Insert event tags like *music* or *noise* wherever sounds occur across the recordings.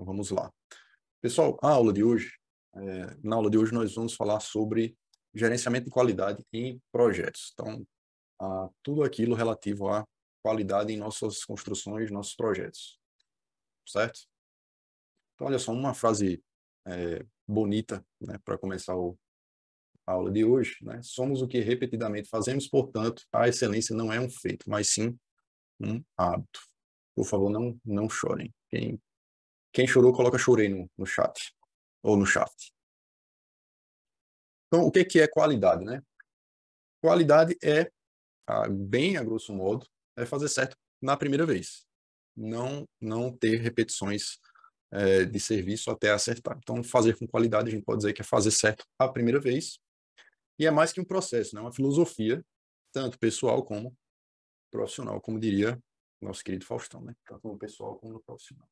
Então vamos lá. Pessoal, a aula de hoje, é, na aula de hoje nós vamos falar sobre gerenciamento de qualidade em projetos. Então, a, tudo aquilo relativo à qualidade em nossas construções, nossos projetos. Certo? Então, olha só, uma frase é, bonita né, para começar o, a aula de hoje. Né? Somos o que repetidamente fazemos, portanto, a excelência não é um feito, mas sim um hábito. Por favor, não, não chorem. Quem quem chorou, coloca chorei no, no chat ou no chat. Então, o que, que é qualidade, né? Qualidade é, bem a grosso modo, é fazer certo na primeira vez. Não, não ter repetições é, de serviço até acertar. Então, fazer com qualidade, a gente pode dizer que é fazer certo a primeira vez. E é mais que um processo, né? uma filosofia, tanto pessoal como profissional, como diria nosso querido Faustão, né? Tanto no pessoal como no profissional.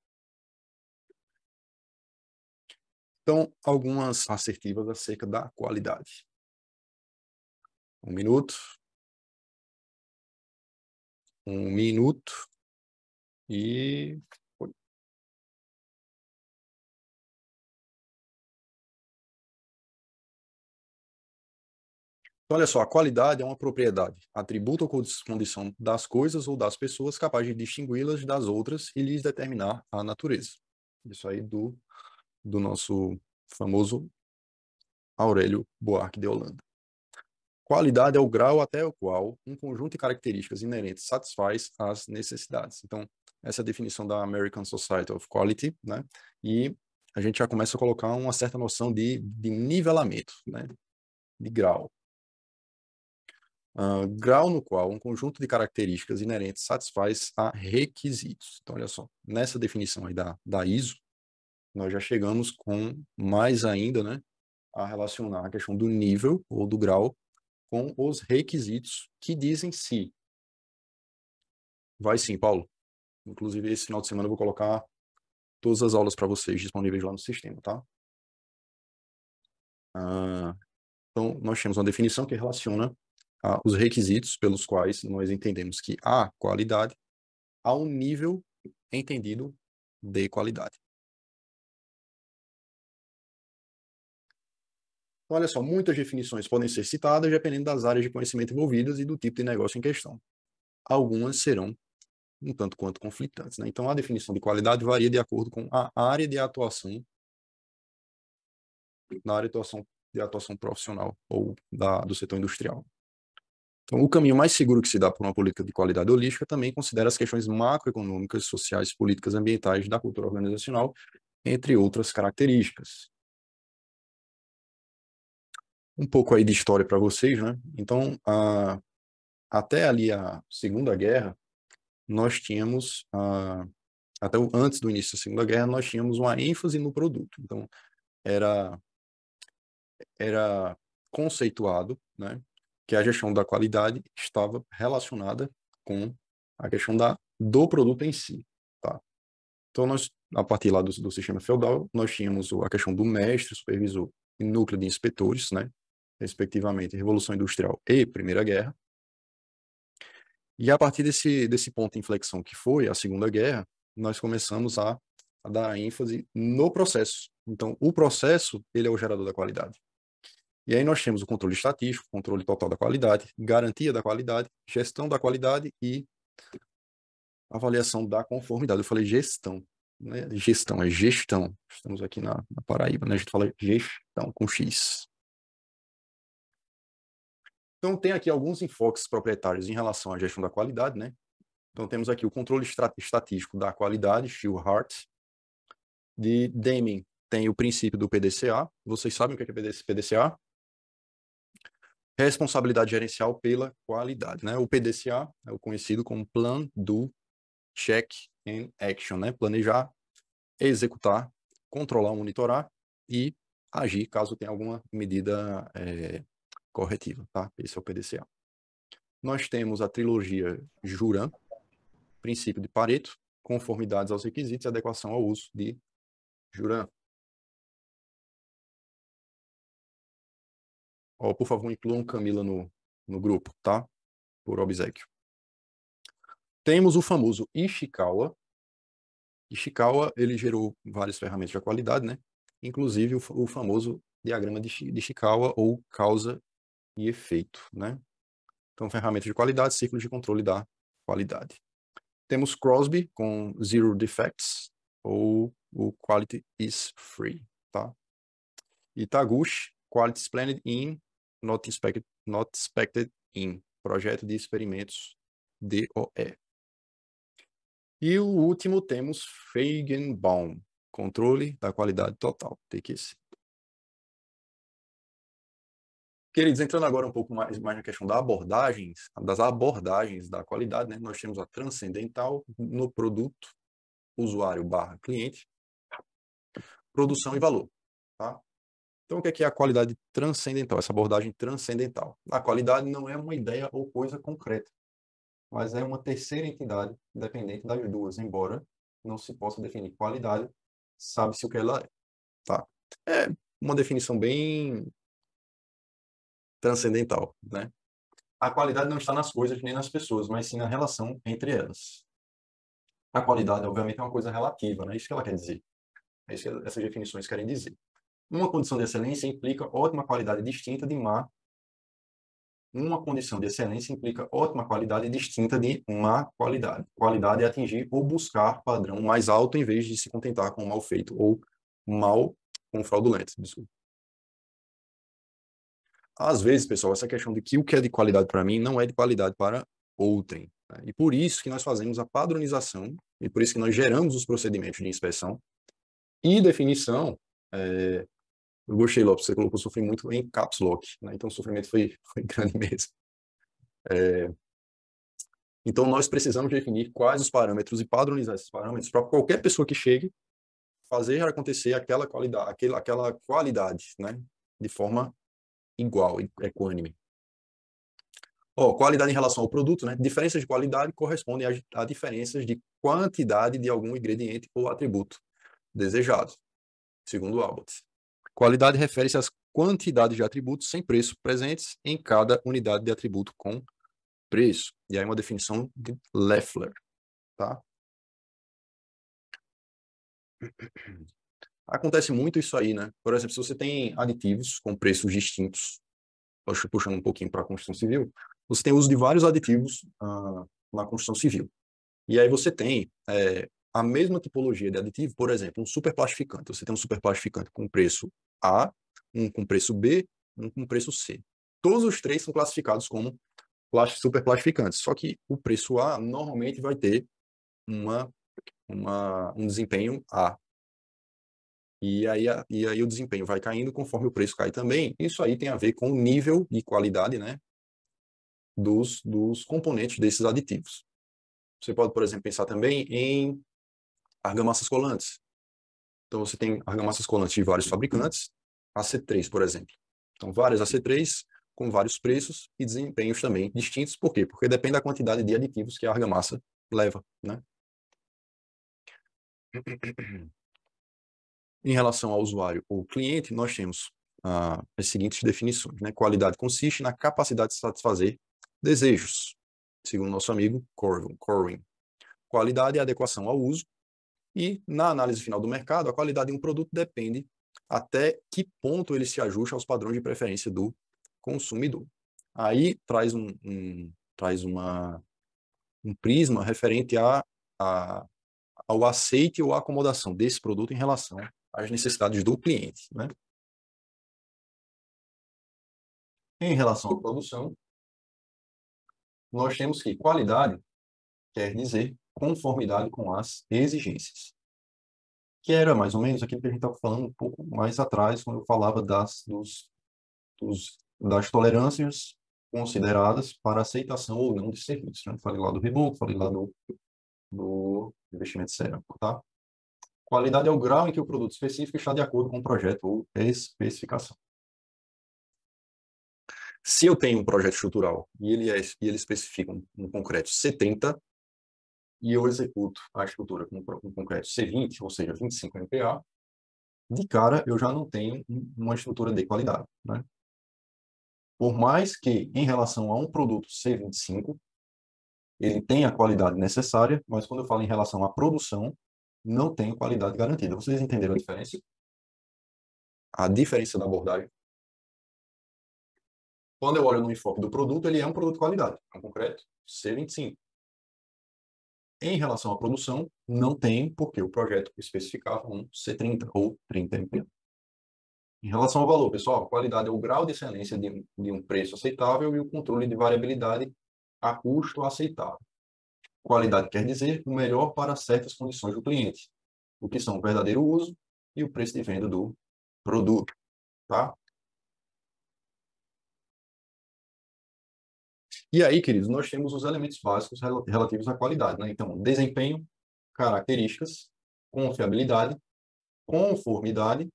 Então, algumas assertivas acerca da qualidade. Um minuto. Um minuto. E. Então, olha só, a qualidade é uma propriedade, atributo ou condição das coisas ou das pessoas capaz de distingui-las das outras e lhes determinar a natureza. Isso aí do do nosso famoso Aurélio Buarque de Holanda. Qualidade é o grau até o qual um conjunto de características inerentes satisfaz as necessidades. Então, essa é a definição da American Society of Quality, né? E a gente já começa a colocar uma certa noção de, de nivelamento, né? De grau. Uh, grau no qual um conjunto de características inerentes satisfaz a requisitos. Então, olha só, nessa definição aí da, da ISO, nós já chegamos com mais ainda, né, a relacionar a questão do nível ou do grau com os requisitos que dizem se. Vai sim, Paulo. Inclusive, esse final de semana eu vou colocar todas as aulas para vocês disponíveis lá no sistema, tá? Ah, então, nós temos uma definição que relaciona ah, os requisitos pelos quais nós entendemos que há qualidade ao um nível entendido de qualidade. Então, olha só, muitas definições podem ser citadas dependendo das áreas de conhecimento envolvidas e do tipo de negócio em questão. Algumas serão um tanto quanto conflitantes. Né? Então, a definição de qualidade varia de acordo com a área de atuação, na área de atuação, de atuação profissional ou da, do setor industrial. Então, o caminho mais seguro que se dá por uma política de qualidade holística também considera as questões macroeconômicas, sociais, políticas, ambientais, da cultura organizacional, entre outras características um pouco aí de história para vocês, né? Então, a, até ali a Segunda Guerra, nós tínhamos, a, até o, antes do início da Segunda Guerra, nós tínhamos uma ênfase no produto. Então, era, era conceituado né, que a gestão da qualidade estava relacionada com a questão da, do produto em si. Tá? Então, nós, a partir lá do, do sistema feudal, nós tínhamos a questão do mestre, supervisor e núcleo de inspetores, né, respectivamente, Revolução Industrial e Primeira Guerra. E a partir desse, desse ponto de inflexão que foi a Segunda Guerra, nós começamos a, a dar ênfase no processo. Então, o processo, ele é o gerador da qualidade. E aí nós temos o controle estatístico, controle total da qualidade, garantia da qualidade, gestão da qualidade e avaliação da conformidade. Eu falei gestão, né? Gestão, é gestão. Estamos aqui na, na Paraíba, né? A gente fala gestão com X. Então, tem aqui alguns enfoques proprietários em relação à gestão da qualidade, né? Então, temos aqui o controle estatístico da qualidade, Steel Hart. De Deming, tem o princípio do PDCA. Vocês sabem o que é PDCA? Responsabilidade gerencial pela qualidade, né? O PDCA é o conhecido como Plan, Do, Check and Action, né? Planejar, executar, controlar, monitorar e agir caso tenha alguma medida é, corretiva, tá? Esse é o PDCA. Nós temos a trilogia Juran, princípio de Pareto, conformidades aos requisitos e adequação ao uso de Juran. Oh, por favor, incluam Camila no, no grupo, tá? Por obsequio. Temos o famoso Ishikawa. Ishikawa, ele gerou várias ferramentas de qualidade, né? Inclusive o, o famoso diagrama de, de Ishikawa ou causa e efeito, né? Então, ferramenta de qualidade, ciclo de controle da qualidade. Temos Crosby com Zero Defects, ou o Quality is Free, tá? E Taguchi, Quality is Planned in, Not Inspected, not expected in, Projeto de Experimentos, DOE. E o último temos Feigenbaum, Controle da Qualidade Total, TQC. Queridos, entrando agora um pouco mais, mais na questão da abordagens, das abordagens da qualidade, né? nós temos a transcendental no produto, usuário barra cliente, produção e valor. Tá? Então, o que é, que é a qualidade transcendental, essa abordagem transcendental? A qualidade não é uma ideia ou coisa concreta, mas é uma terceira entidade dependente das duas, embora não se possa definir qualidade, sabe-se o que ela é. Tá? É uma definição bem transcendental, né? A qualidade não está nas coisas nem nas pessoas, mas sim na relação entre elas. A qualidade, obviamente, é uma coisa relativa, né? Isso que ela quer dizer. É isso que essas definições querem dizer. Uma condição de excelência implica ótima qualidade distinta de má. Uma condição de excelência implica ótima qualidade distinta de má qualidade. Qualidade é atingir ou buscar padrão mais alto em vez de se contentar com mal feito ou mal com fraudulento. Desculpa às vezes, pessoal, essa questão de que o que é de qualidade para mim não é de qualidade para outrem. Né? E por isso que nós fazemos a padronização e por isso que nós geramos os procedimentos de inspeção e definição. É... Eu gostei, Lopes, você colocou sofri muito em caps lock, né? então o sofrimento foi, *laughs* foi grande mesmo. É... Então nós precisamos definir quais os parâmetros e padronizar esses parâmetros para qualquer pessoa que chegue fazer acontecer aquela qualidade, aquela, aquela qualidade, né? de forma igual, equânime. É oh, qualidade em relação ao produto, né? Diferenças de qualidade correspondem a, a diferenças de quantidade de algum ingrediente ou atributo desejado, segundo Albert. Qualidade refere-se às quantidades de atributos sem preço presentes em cada unidade de atributo com preço. E aí uma definição de Leffler, tá? *clears throat* Acontece muito isso aí, né? Por exemplo, se você tem aditivos com preços distintos, puxando um pouquinho para a construção civil, você tem uso de vários aditivos ah, na construção civil. E aí você tem é, a mesma tipologia de aditivo, por exemplo, um superplastificante. Você tem um superplastificante com preço A, um com preço B, um com preço C. Todos os três são classificados como superplastificantes, só que o preço A normalmente vai ter uma, uma um desempenho A, e aí, a, e aí o desempenho vai caindo conforme o preço cai também. Isso aí tem a ver com o nível de qualidade né, dos, dos componentes desses aditivos. Você pode, por exemplo, pensar também em argamassas colantes. Então, você tem argamassas colantes de vários fabricantes, AC3, por exemplo. Então, várias AC3 com vários preços e desempenhos também distintos. Por quê? Porque depende da quantidade de aditivos que a argamassa leva, né? Em relação ao usuário ou cliente, nós temos ah, as seguintes definições. Né? Qualidade consiste na capacidade de satisfazer desejos, segundo nosso amigo Corwin. Corwin. Qualidade é adequação ao uso. E na análise final do mercado, a qualidade de um produto depende até que ponto ele se ajusta aos padrões de preferência do consumidor. Aí traz um, um traz uma, um prisma referente a, a, ao aceite ou acomodação desse produto em relação às necessidades do cliente. Né? Em relação à produção, nós temos que qualidade quer dizer conformidade com as exigências. Que era mais ou menos aquilo que a gente estava falando um pouco mais atrás, quando eu falava das, dos, dos, das tolerâncias consideradas para aceitação ou não de serviços. Né? Falei lá do reboco, falei lá do, do investimento cerâmico, tá? Qualidade é o grau em que o produto específico está de acordo com o projeto ou especificação. Se eu tenho um projeto estrutural e ele, é, e ele especifica um, concreto C30 e eu executo a estrutura com um concreto C20, ou seja, 25 MPa, de cara eu já não tenho uma estrutura de qualidade. Né? Por mais que, em relação a um produto C25, ele tem a qualidade necessária, mas quando eu falo em relação à produção, não tem qualidade garantida. Vocês entenderam a diferença? A diferença da abordagem. Quando eu olho no enfoque do produto, ele é um produto de qualidade, Em é um concreto C25. Em relação à produção, não tem, porque o projeto especificava um C30 ou 30 MP. Em relação ao valor, pessoal, qualidade é o grau de excelência de um preço aceitável e o controle de variabilidade a custo aceitável. Qualidade quer dizer o melhor para certas condições do cliente, o que são o verdadeiro uso e o preço de venda do produto, tá? E aí, queridos, nós temos os elementos básicos relativos à qualidade, né? Então, desempenho, características, confiabilidade, conformidade,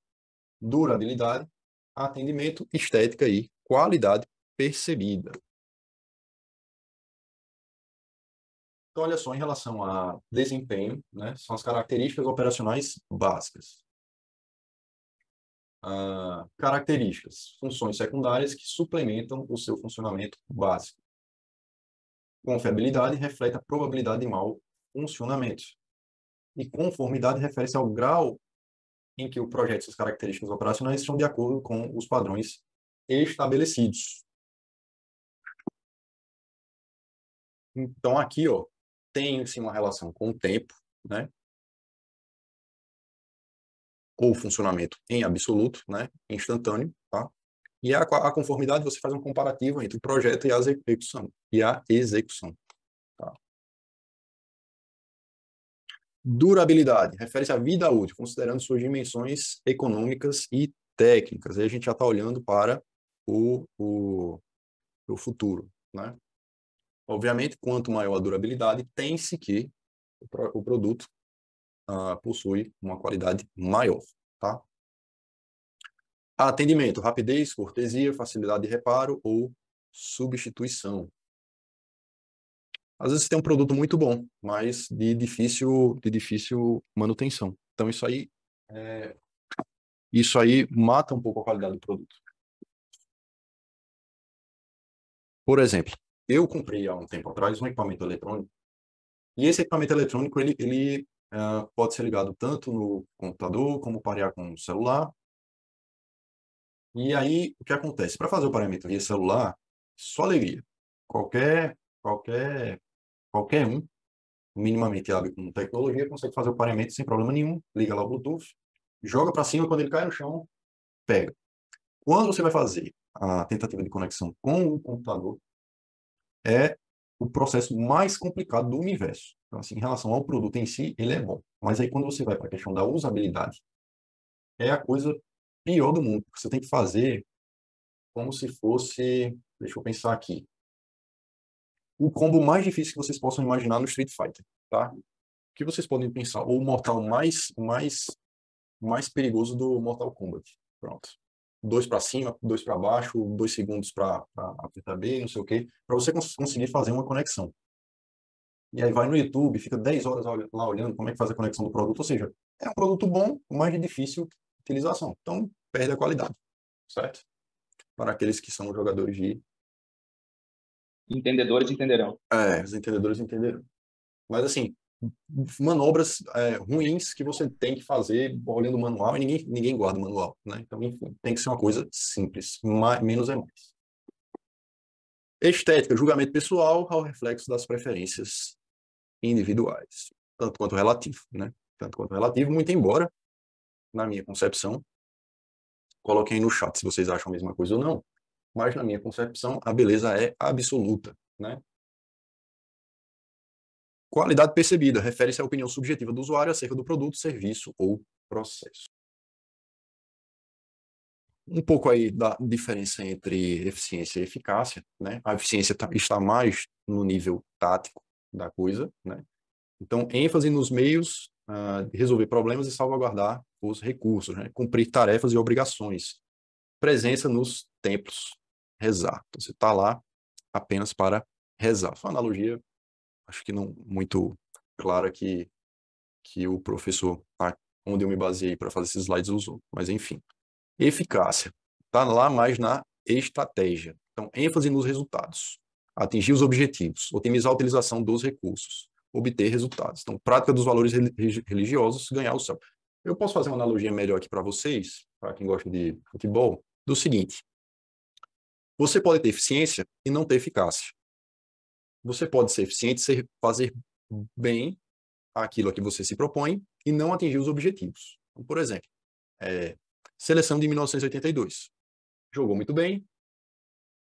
durabilidade, atendimento, estética e qualidade percebida, Então, olha só, em relação a desempenho, né, são as características operacionais básicas. Ah, características, funções secundárias que suplementam o seu funcionamento básico. Confiabilidade reflete a probabilidade de mau funcionamento. E conformidade refere-se ao grau em que o projeto e suas características operacionais estão de acordo com os padrões estabelecidos. Então, aqui, ó, tem sim uma relação com o tempo, né? Ou funcionamento em absoluto, né? Instantâneo, tá? E a, a conformidade você faz um comparativo entre o projeto e a execução. E a execução. Tá? Durabilidade refere-se à vida útil, considerando suas dimensões econômicas e técnicas. Aí a gente já está olhando para o, o, o futuro, né? Obviamente, quanto maior a durabilidade, tem-se que o produto uh, possui uma qualidade maior, tá? Atendimento, rapidez, cortesia, facilidade de reparo ou substituição. Às vezes tem um produto muito bom, mas de difícil, de difícil manutenção. Então isso aí, é... isso aí mata um pouco a qualidade do produto. Por exemplo, eu comprei há um tempo atrás um equipamento eletrônico e esse equipamento eletrônico ele, ele uh, pode ser ligado tanto no computador como parear com o celular. E aí o que acontece? Para fazer o pareamento via celular, só alegria. Qualquer qualquer qualquer um minimamente hábil com tecnologia consegue fazer o pareamento sem problema nenhum. Liga lá o Bluetooth, joga para cima quando ele cai no chão, pega. Quando você vai fazer a tentativa de conexão com o computador, é o processo mais complicado do universo. Então, assim, em relação ao produto em si, ele é bom. Mas aí, quando você vai para a questão da usabilidade, é a coisa pior do mundo. Você tem que fazer como se fosse. Deixa eu pensar aqui. O combo mais difícil que vocês possam imaginar no Street Fighter, tá? O que vocês podem pensar? Ou o mortal mais, mais, mais perigoso do Mortal Kombat. Pronto dois para cima, dois para baixo, dois segundos para apertar B, não sei o quê, para você cons conseguir fazer uma conexão. E aí vai no YouTube, fica 10 horas lá olhando como é que faz a conexão do produto. Ou seja, é um produto bom, mas de difícil utilização. Então, perde a qualidade, certo? Para aqueles que são jogadores de... Entendedores entenderão. É, os entendedores entenderão. Mas assim, manobras é, ruins que você tem que fazer olhando o manual e ninguém, ninguém guarda o manual, né? Então, enfim, tem que ser uma coisa simples, mais, menos é mais. Estética, julgamento pessoal ao reflexo das preferências individuais, tanto quanto relativo, né? Tanto quanto relativo, muito embora, na minha concepção, coloquem aí no chat se vocês acham a mesma coisa ou não, mas na minha concepção, a beleza é absoluta, né? Qualidade percebida refere-se à opinião subjetiva do usuário acerca do produto, serviço ou processo. Um pouco aí da diferença entre eficiência e eficácia, né? A eficiência tá, está mais no nível tático da coisa, né? Então, ênfase nos meios uh, de resolver problemas e salvaguardar os recursos, né? Cumprir tarefas e obrigações. Presença nos templos, rezar. Então, você está lá apenas para rezar. Foi uma analogia acho que não muito clara que, que o professor onde eu me baseei para fazer esses slides usou, mas enfim. Eficácia. Está lá mais na estratégia. Então, ênfase nos resultados. Atingir os objetivos. Otimizar a utilização dos recursos. Obter resultados. Então, prática dos valores religiosos, ganhar o céu. Eu posso fazer uma analogia melhor aqui para vocês, para quem gosta de futebol, do seguinte. Você pode ter eficiência e não ter eficácia você pode ser eficiente, ser, fazer bem aquilo a que você se propõe e não atingir os objetivos. Então, por exemplo, é, seleção de 1982. Jogou muito bem,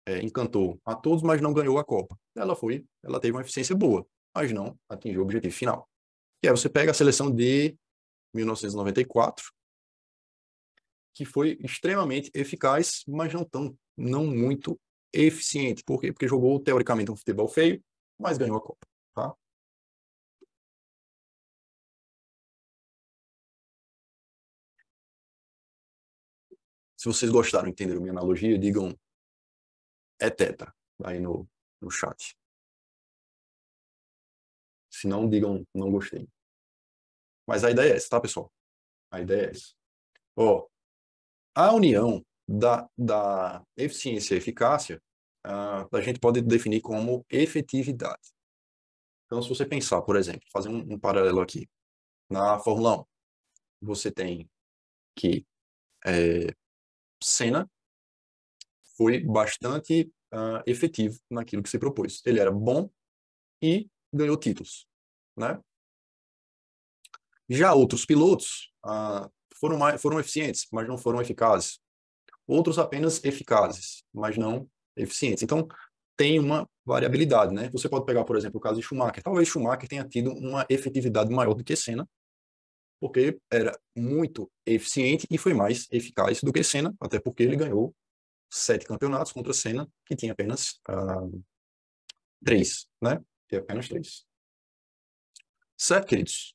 é, encantou a todos, mas não ganhou a Copa. Ela foi, ela teve uma eficiência boa, mas não atingiu o objetivo final. E aí você pega a seleção de 1994, que foi extremamente eficaz, mas não tão, não muito eficiente. Por quê? Porque jogou teoricamente um futebol feio, mas ganhou a Copa. Tá? Se vocês gostaram, entenderam minha analogia, digam é teta aí no, no chat. Se não, digam não gostei. Mas a ideia é essa, tá, pessoal? A ideia é essa. Ó, a união da, da eficiência e eficácia, uh, a gente pode definir como efetividade. Então, se você pensar, por exemplo, fazer um, um paralelo aqui, na Fórmula 1, você tem que é, Senna foi bastante uh, efetivo naquilo que se propôs. Ele era bom e ganhou títulos, né? Já outros pilotos uh, foram, mais, foram eficientes, mas não foram eficazes outros apenas eficazes, mas não eficientes. Então, tem uma variabilidade, né? Você pode pegar, por exemplo, o caso de Schumacher. Talvez Schumacher tenha tido uma efetividade maior do que Senna, porque era muito eficiente e foi mais eficaz do que Senna, até porque ele ganhou sete campeonatos contra Senna, que tinha apenas uh, três, né? Tinha apenas três. Certo, queridos?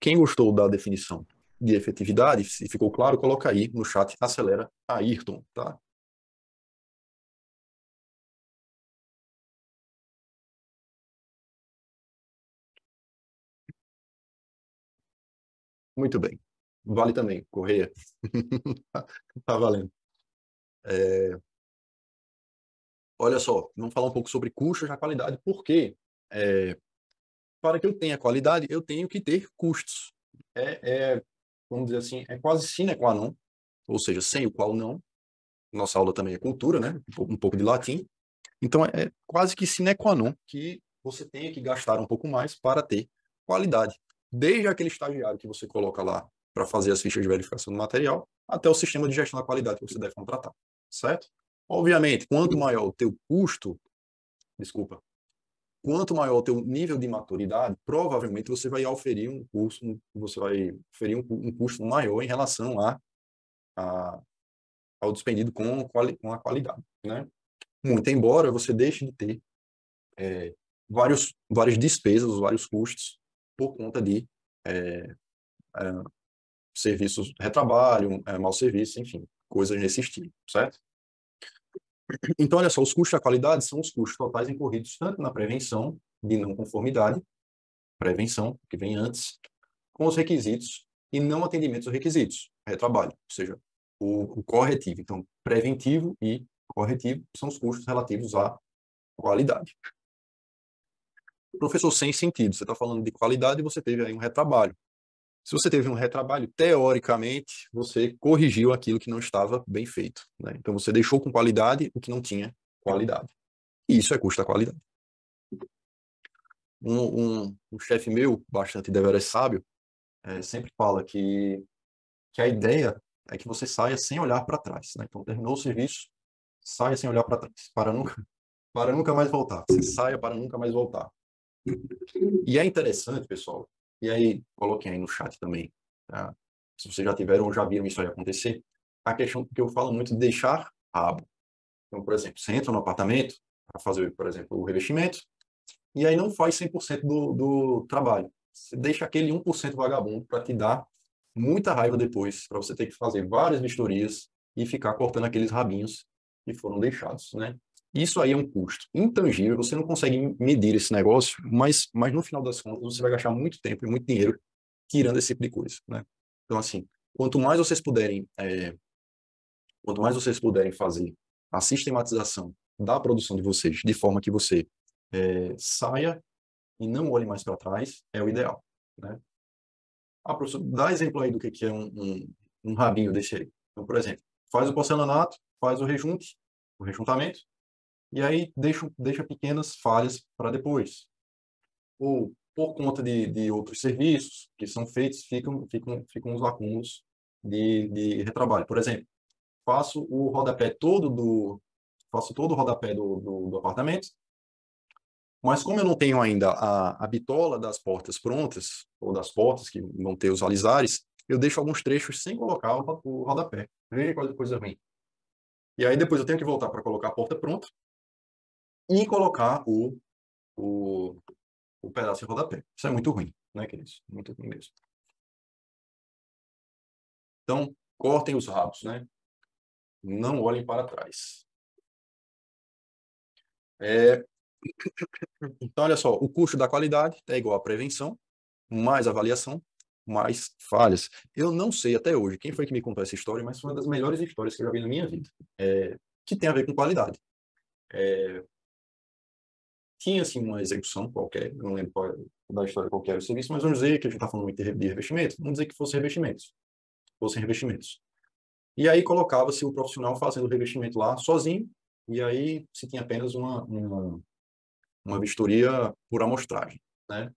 Quem gostou da definição? de efetividade, se ficou claro, coloca aí no chat, acelera Ayrton, tá? Muito bem. Vale também, Correia. *laughs* tá valendo. É... Olha só, vamos falar um pouco sobre custos na qualidade, porque é... para que eu tenha qualidade, eu tenho que ter custos. É, é, vamos dizer assim, é quase sine qua non, ou seja, sem o qual não. Nossa aula também é cultura, né? Um pouco de latim. Então, é, é quase que sine qua non que você tenha que gastar um pouco mais para ter qualidade. Desde aquele estagiário que você coloca lá para fazer as fichas de verificação do material, até o sistema de gestão da qualidade que você deve contratar, certo? Obviamente, quanto maior o teu custo, desculpa, quanto maior o teu nível de maturidade, provavelmente você vai oferir um curso, você vai oferir um, um custo maior em relação a, a ao despendido com, com a qualidade, né? Muito embora você deixe de ter é, vários, várias despesas, vários custos por conta de é, é, serviços, retrabalho, é, mau serviço, enfim, coisas nesse estilo, certo? Então, olha só, os custos da qualidade são os custos totais incorridos tanto na prevenção de não conformidade, prevenção, que vem antes, com os requisitos e não atendimento dos requisitos, retrabalho, é ou seja, o, o corretivo. Então, preventivo e corretivo são os custos relativos à qualidade. Professor, sem sentido, você está falando de qualidade e você teve aí um retrabalho. Se você teve um retrabalho, teoricamente, você corrigiu aquilo que não estava bem feito. Né? Então, você deixou com qualidade o que não tinha qualidade. E isso é custo da qualidade. Um, um, um chefe meu, bastante deveras é sábio, é, sempre fala que, que a ideia é que você saia sem olhar para trás. Né? Então, terminou o serviço, saia sem olhar para trás, para nunca, para nunca mais voltar. Você saia para nunca mais voltar. E é interessante, pessoal, e aí, coloquem aí no chat também, tá? se vocês já tiveram ou já viram isso aí acontecer, a questão que eu falo muito de deixar rabo. Então, por exemplo, você entra no apartamento para fazer, por exemplo, o revestimento, e aí não faz 100% do, do trabalho. Você deixa aquele 1% vagabundo para te dar muita raiva depois, para você ter que fazer várias vistorias e ficar cortando aqueles rabinhos que foram deixados, né? Isso aí é um custo intangível, você não consegue medir esse negócio, mas, mas no final das contas você vai gastar muito tempo e muito dinheiro tirando esse tipo de coisa, né? Então, assim, quanto mais vocês puderem, é, quanto mais vocês puderem fazer a sistematização da produção de vocês, de forma que você é, saia e não olhe mais para trás, é o ideal, né? Ah, professor, dá exemplo aí do que, que é um, um, um rabinho desse aí. Então, por exemplo, faz o porcelanato, faz o rejunte, o rejuntamento, e aí deixa, deixa pequenas falhas para depois. Ou por conta de, de outros serviços que são feitos, ficam, ficam, ficam os acúmulos de, de retrabalho. Por exemplo, faço o rodapé todo do faço todo o rodapé do, do, do apartamento, mas como eu não tenho ainda a, a bitola das portas prontas, ou das portas que vão ter os alizares, eu deixo alguns trechos sem colocar o, o rodapé. Veja qual é coisa ruim. E aí depois eu tenho que voltar para colocar a porta pronta, e colocar o, o, o pedaço de rodapé. Isso é muito ruim, né, queridos? Muito ruim mesmo. Então, cortem os rabos, né? Não olhem para trás. É... Então, olha só, o custo da qualidade é igual à prevenção, mais avaliação, mais falhas. Eu não sei até hoje quem foi que me contou essa história, mas foi uma das melhores histórias que eu já vi na minha vida, é... que tem a ver com qualidade. É tinha assim uma execução qualquer, não lembro qual, da história qual era o serviço, mas vamos dizer que a gente está falando muito de revestimentos, vamos dizer que fosse revestimentos, fossem revestimentos. E aí colocava-se o profissional fazendo o revestimento lá sozinho, e aí se tinha apenas uma, uma, uma vistoria por amostragem, né?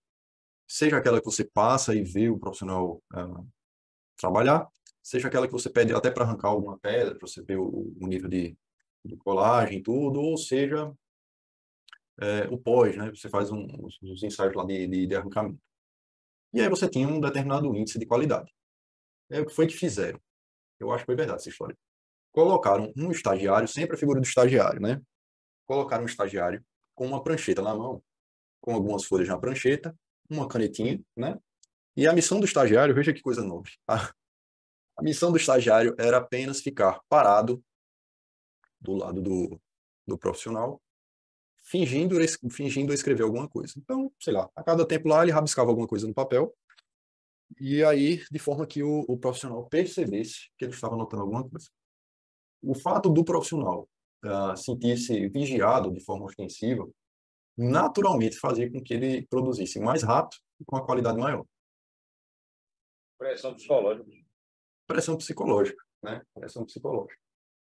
Seja aquela que você passa e vê o profissional ah, trabalhar, seja aquela que você pede até para arrancar alguma pedra, para você ver o, o nível de, de colagem e tudo, ou seja é, o pós, né? Você faz um, uns ensaios lá de, de, de, arrancamento. E aí você tinha um determinado índice de qualidade. É o que foi que fizeram. Eu acho que foi verdade essa história. Colocaram um estagiário, sempre a figura do estagiário, né? Colocaram um estagiário com uma prancheta na mão, com algumas folhas na prancheta, uma canetinha, né? E a missão do estagiário, veja que coisa nobre. A, a missão do estagiário era apenas ficar parado do lado do, do profissional fingindo, fingindo escrever alguma coisa. Então, sei lá, a cada tempo lá ele rabiscava alguma coisa no papel, e aí, de forma que o, o profissional percebesse que ele estava anotando alguma coisa. O fato do profissional uh, sentir-se vigiado de forma ostensiva naturalmente fazia com que ele produzisse mais rápido e com a qualidade maior. Pressão psicológica. Pressão psicológica, né? Pressão psicológica.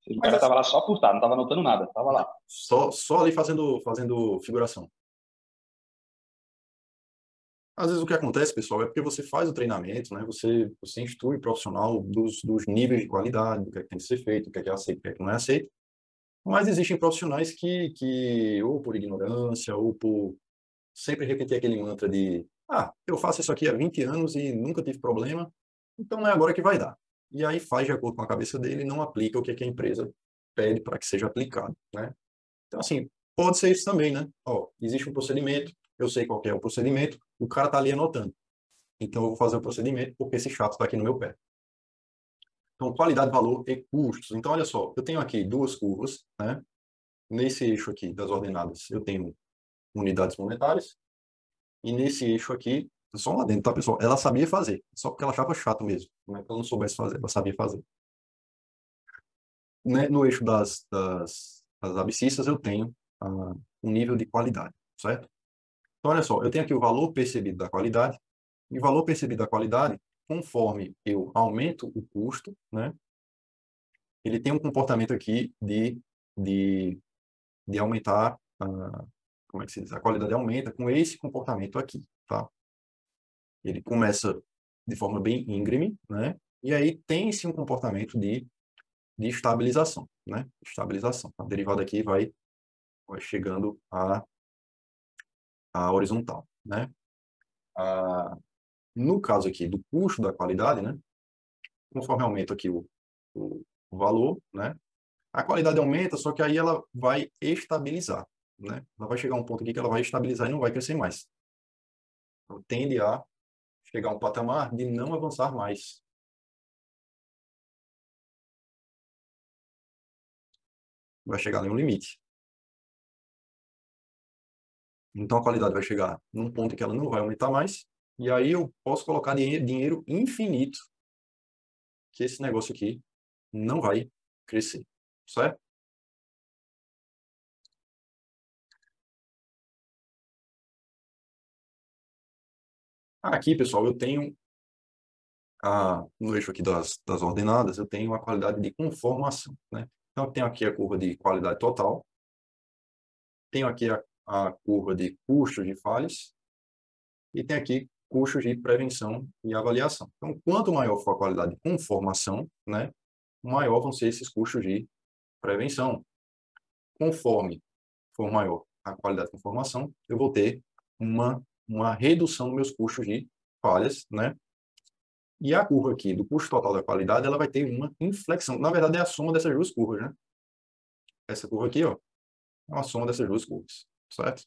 Seja, o cara assim, tava lá só por estar, não tava anotando nada, tava lá. Só, só ali fazendo, fazendo figuração. Às vezes o que acontece, pessoal, é porque você faz o treinamento, né? Você, você instrui o profissional dos, dos níveis de qualidade, do que, é que tem que ser feito, o que é, que é aceito, o que, é que não é aceito. Mas existem profissionais que, que ou por ignorância, ou por sempre repetir aquele mantra de ah, eu faço isso aqui há 20 anos e nunca tive problema, então é agora que vai dar e aí faz de acordo com a cabeça dele e não aplica o que, é que a empresa pede para que seja aplicado, né? Então, assim, pode ser isso também, né? Ó, existe um procedimento, eu sei qual é o procedimento, o cara tá ali anotando. Então, eu vou fazer o procedimento porque esse chato está aqui no meu pé. Então, qualidade, valor e custos. Então, olha só, eu tenho aqui duas curvas, né? Nesse eixo aqui das ordenadas, eu tenho unidades monetárias. E nesse eixo aqui, é só lá dentro, tá, pessoal? Ela sabia fazer, só porque ela achava chato mesmo. Não é que ela não soubesse fazer, ela sabia fazer. Né? No eixo das, das, das abscissas, eu tenho uh, um nível de qualidade, certo? Então, olha só, eu tenho aqui o valor percebido da qualidade, e o valor percebido da qualidade, conforme eu aumento o custo, né? Ele tem um comportamento aqui de, de, de aumentar, uh, como é que se diz? A qualidade aumenta com esse comportamento aqui, tá? Ele começa de forma bem íngreme, né? E aí tem-se um comportamento de, de estabilização, né? Estabilização. A derivada aqui vai, vai chegando a, a horizontal, né? A, no caso aqui do custo da qualidade, né? Conforme aumenta aqui o, o, valor, né? A qualidade aumenta, só que aí ela vai estabilizar, né? Ela vai chegar a um ponto aqui que ela vai estabilizar e não vai crescer mais. Então, tende a chegar a um patamar de não avançar mais. Vai chegar em um limite. Então a qualidade vai chegar num ponto em que ela não vai aumentar mais, e aí eu posso colocar dinheiro, dinheiro infinito, que esse negócio aqui não vai crescer, certo? Aqui, pessoal, eu tenho a, no eixo aqui das, das ordenadas, eu tenho a qualidade de conformação. Né? Então, eu tenho aqui a curva de qualidade total, tenho aqui a, a curva de custos de falhas e tem aqui custos de prevenção e avaliação. Então, quanto maior for a qualidade de conformação, né, maior vão ser esses custos de prevenção. Conforme for maior a qualidade de conformação, eu vou ter uma uma redução nos meus custos de falhas, né? E a curva aqui do custo total da qualidade, ela vai ter uma inflexão. Na verdade, é a soma dessas duas curvas, né? Essa curva aqui, ó, é uma soma dessas duas curvas, certo?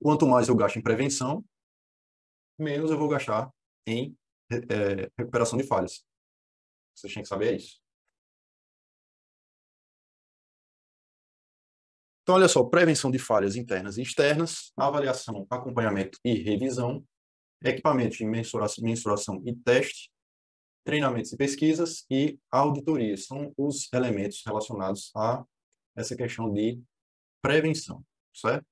Quanto mais eu gasto em prevenção, menos eu vou gastar em é, recuperação de falhas. Vocês têm que saber isso. Então, olha só, prevenção de falhas internas e externas, avaliação, acompanhamento e revisão, equipamento de mensuração, e teste, treinamentos e pesquisas e auditorias são os elementos relacionados a essa questão de prevenção, certo?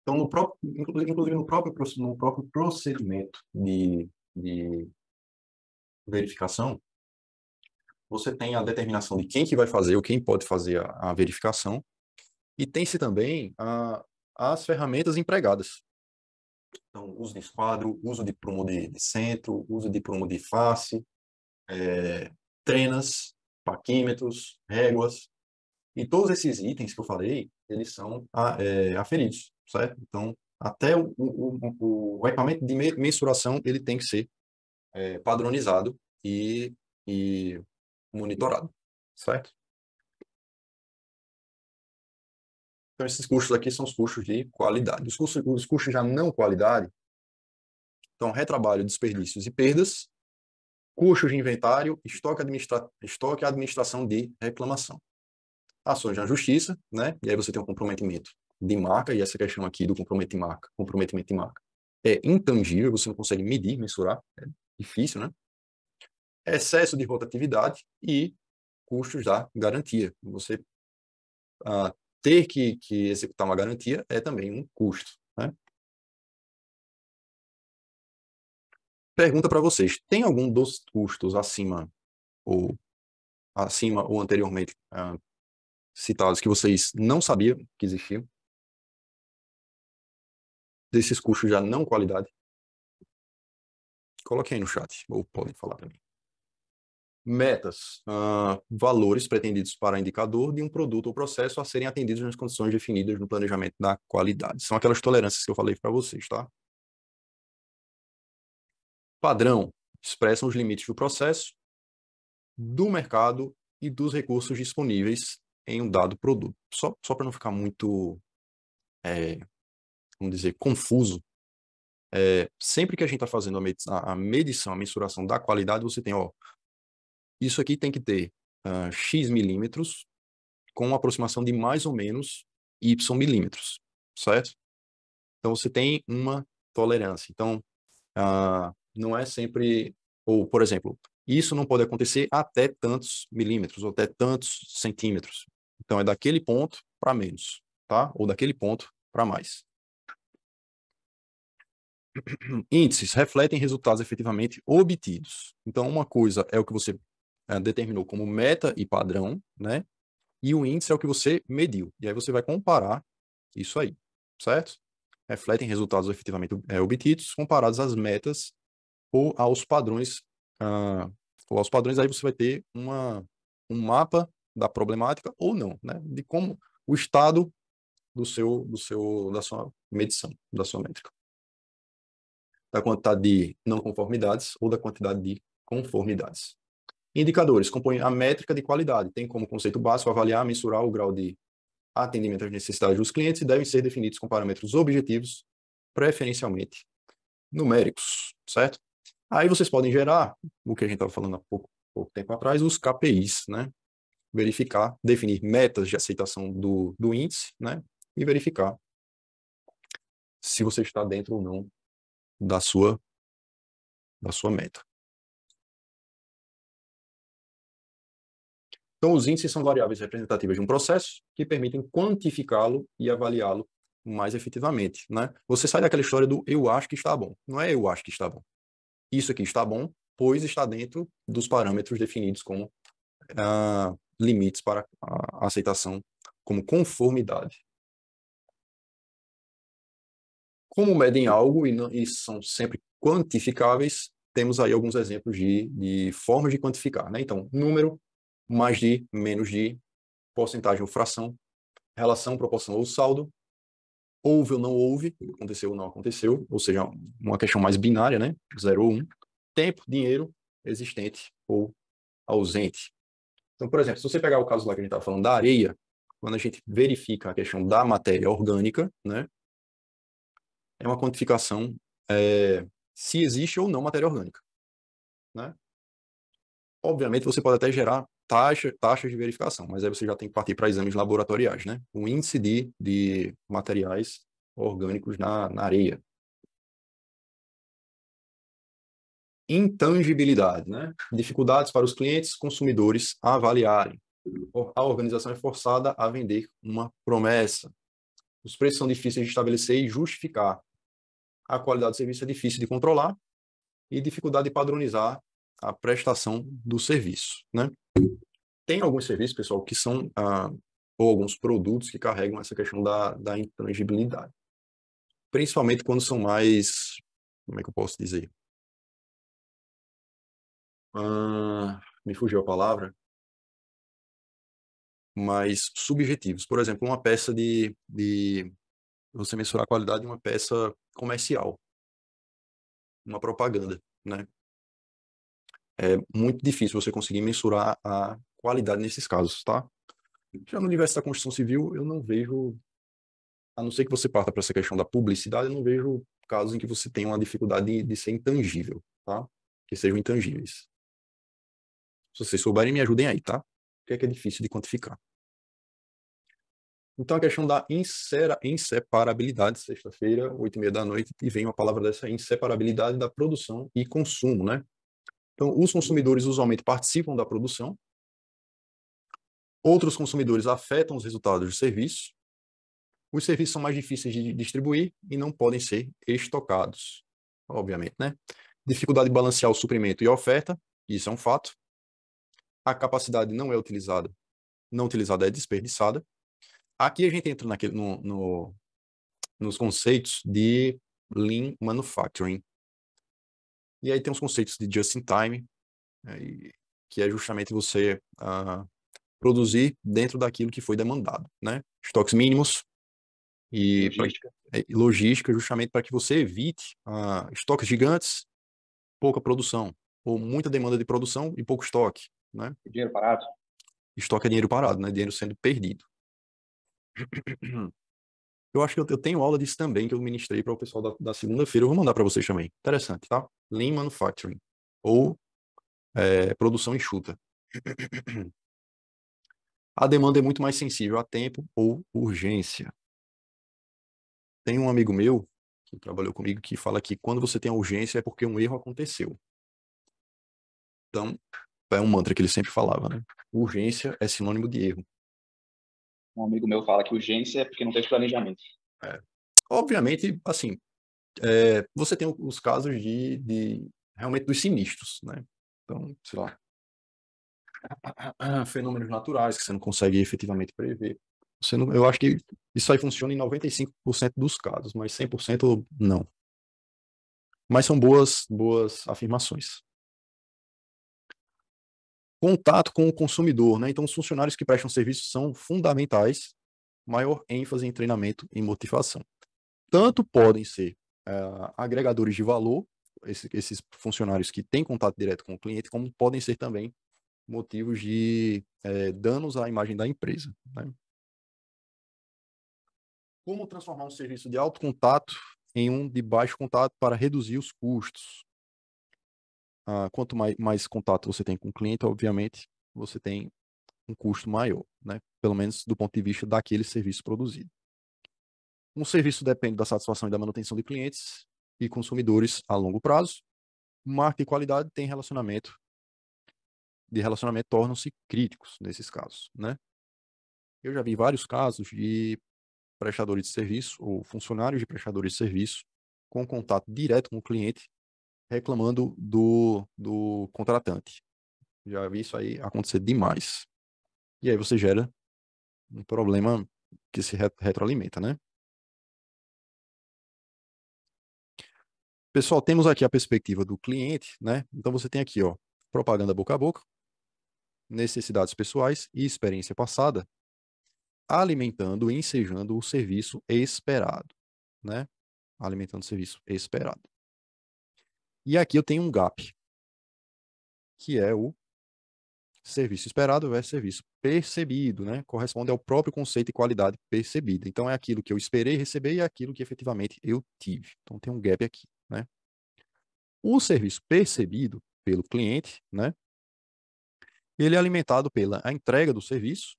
Então, no próprio, inclusive no próprio, no próprio procedimento de, de verificação, você tem a determinação de quem que vai fazer ou quem pode fazer a, a verificação, e tem-se também a, as ferramentas empregadas. Então, uso de esquadro, uso de prumo de, de centro, uso de prumo de face, é, trenas, paquímetros, réguas, e todos esses itens que eu falei, eles são é, aferidos, certo? Então, até o, o, o, equipamento de mensuração, ele tem que ser é, padronizado e, e monitorado, certo? Então, esses custos aqui são os custos de qualidade. Os custos os já não qualidade, então, retrabalho, desperdícios e perdas, custos de inventário, estoque, administra... estoque e administração de reclamação. Ações na justiça, né? E aí você tem um comprometimento de marca, e essa questão aqui do comprometimento de marca, comprometimento de marca é intangível, você não consegue medir, mensurar, é difícil, né? excesso de rotatividade e custos da garantia. Você ah, ter que, que executar uma garantia é também um custo. Né? Pergunta para vocês: tem algum dos custos acima ou acima ou anteriormente ah, citados que vocês não sabiam que existiam? Desses custos já não qualidade? Coloque aí no chat, ou podem falar para mim metas, uh, valores pretendidos para indicador de um produto ou processo a serem atendidos nas condições definidas no planejamento da qualidade. São aquelas tolerâncias que eu falei para vocês, tá? Padrão expressam os limites do processo, do mercado e dos recursos disponíveis em um dado produto. Só, só para não ficar muito, é, vamos dizer, confuso, é, sempre que a gente está fazendo a medição, a medição, a mensuração da qualidade, você tem ó, isso aqui tem que ter uh, X milímetros com aproximação de mais ou menos Y milímetros, certo? Então, você tem uma tolerância. Então, uh, não é sempre... Ou, por exemplo, isso não pode acontecer até tantos milímetros ou até tantos centímetros. Então, é daquele ponto para menos, tá? Ou daquele ponto para mais. *clears throat* Índices refletem resultados efetivamente obtidos. Então, uma coisa é o que você uh, determinou como meta e padrão, né? E o índice é o que você mediu. E aí você vai comparar isso aí, certo? Refletem resultados efetivamente é, obtidos comparados às metas ou aos padrões. Uh, ou aos padrões, aí você vai ter uma, um mapa da problemática ou não, né? De como o estado do seu, do seu, da sua medição, da sua métrica. Da quantidade de não conformidades ou da quantidade de conformidades. Indicadores compõem a métrica de qualidade, tem como conceito básico avaliar, mensurar o grau de atendimento às necessidades dos clientes e devem ser definidos com parâmetros objetivos, preferencialmente numéricos, certo? Aí vocês podem gerar, o que a gente estava falando há pouco, pouco tempo atrás, os KPIs, né? Verificar, definir metas de aceitação do, do índice, né? E verificar se você está dentro ou não da sua, da sua meta. Então, os índices são variáveis representativas de um processo que permitem quantificá-lo e avaliá-lo mais efetivamente. Né? Você sai daquela história do eu acho que está bom. Não é eu acho que está bom. Isso aqui está bom, pois está dentro dos parâmetros definidos como uh, limites para a aceitação, como conformidade. Como medem algo e, não, e são sempre quantificáveis, temos aí alguns exemplos de, de formas de quantificar. Né? Então, número, mais de, menos de, porcentagem ou fração, relação, proporção ou saldo, houve ou não houve, aconteceu ou não aconteceu, ou seja, uma questão mais binária, né? zero ou um. tempo, dinheiro, existente ou ausente. Então, por exemplo, se você pegar o caso lá que a gente estava falando da areia, quando a gente verifica a questão da matéria orgânica, né? É uma quantificação é, se existe ou não matéria orgânica, né? Obviamente, você pode até gerar taxas de verificação, mas aí você já tem que partir para exames laboratoriais, né? O índice de, de materiais orgânicos na, na areia. Intangibilidade, né? Dificuldades para os clientes consumidores avaliarem. A organização é forçada a vender uma promessa. Os preços são difíceis de estabelecer e justificar. A qualidade do serviço é difícil de controlar e dificuldade de padronizar a prestação do serviço, né? Tem alguns serviços, pessoal, que são, ah, ou alguns produtos que carregam essa questão da, da intangibilidade. Principalmente quando são mais, como é que eu posso dizer? Ah, me fugiu a palavra, mais subjetivos. Por exemplo, uma peça de, de você mensurar a qualidade de uma peça comercial, uma propaganda, né? é muito difícil você conseguir mensurar a qualidade nesses casos, tá? Já no universo da construção civil, eu não vejo, a não ser que você parta para essa questão da publicidade, eu não vejo casos em que você tenha uma dificuldade de, de ser intangível, tá? Que sejam intangíveis. Se vocês souberem, me ajudem aí, tá? O que é que é difícil de quantificar? Então, a questão da inseparabilidade, sexta-feira, oito e meia da noite, e vem uma palavra dessa inseparabilidade da produção e consumo, né? Então, os consumidores usualmente participam da produção, outros consumidores afetam os resultados do serviço, os serviços são mais difíceis de distribuir e não podem ser estocados, obviamente, né? Dificuldade de balancear o suprimento e a oferta, isso é um fato. A capacidade não é utilizada, não utilizada é desperdiçada. Aqui a gente entra naquele, no, no, nos conceitos de Lean Manufacturing, e aí tem os conceitos de just in time, né, que é justamente você uh, produzir dentro daquilo que foi demandado, né? Estoques mínimos e logística, pra, é, e logística justamente para que você evite uh, estoques gigantes, pouca produção, ou muita demanda de produção e pouco estoque, né? E dinheiro parado. Estoque é dinheiro parado, né? Dinheiro sendo perdido. *clears throat* Eu acho que eu, tenho aula disso também, que eu ministrei para o pessoal da, da segunda-feira. Eu vou mandar para vocês também. Interessante, tá? Lean Manufacturing. Ou é, produção enxuta. A demanda é muito mais sensível a tempo ou urgência. Tem um amigo meu que trabalhou comigo que fala que quando você tem a urgência é porque um erro aconteceu. Então, é um mantra que ele sempre falava, né? Urgência é sinônimo de erro um amigo meu fala que urgência é porque não tem planejamento. É. Obviamente, assim, é, você tem os casos de, de, realmente dos sinistros, né? Então, sei lá, *coughs* fenômenos naturais que você não consegue efetivamente prever. Você não, eu acho que isso aí funciona em 95% dos casos, mas 100% não. Mas são boas, boas afirmações. Contato com o consumidor, né? Então, os funcionários que prestam serviço são fundamentais, maior ênfase em treinamento e motivação. Tanto podem ser eh, agregadores de valor, esse, esses funcionários que têm contato direto com o cliente, como podem ser também motivos de eh, danos à imagem da empresa. Né? Como transformar um serviço de alto contato em um de baixo contato para reduzir os custos? Ah, quanto mais, mais contato você tem com o cliente, obviamente, você tem um custo maior, né? pelo menos do ponto de vista daquele serviço produzido. Um serviço depende da satisfação e da manutenção de clientes e consumidores a longo prazo. Marca e qualidade tem relacionamento de relacionamento tornam-se críticos nesses casos, né? Eu já vi vários casos de prestadores de serviço ou funcionários de prestadores de serviço com contato direto com o cliente reclamando do, do contratante. Já vi isso aí acontecer demais. E aí você gera um problema que se retroalimenta, né? Pessoal, temos aqui a perspectiva do cliente, né? Então você tem aqui, ó, propaganda boca a boca, necessidades pessoais e experiência passada, alimentando e ensejando o serviço esperado, né? Alimentando o serviço esperado. E aqui eu tenho um gap, que é o serviço esperado versus serviço percebido, né? Corresponde ao próprio conceito de qualidade percebida. Então, é aquilo que eu esperei receber e é aquilo que efetivamente eu tive. Então, tem um gap aqui, né? O serviço percebido pelo cliente, né? Ele é alimentado pela entrega do serviço.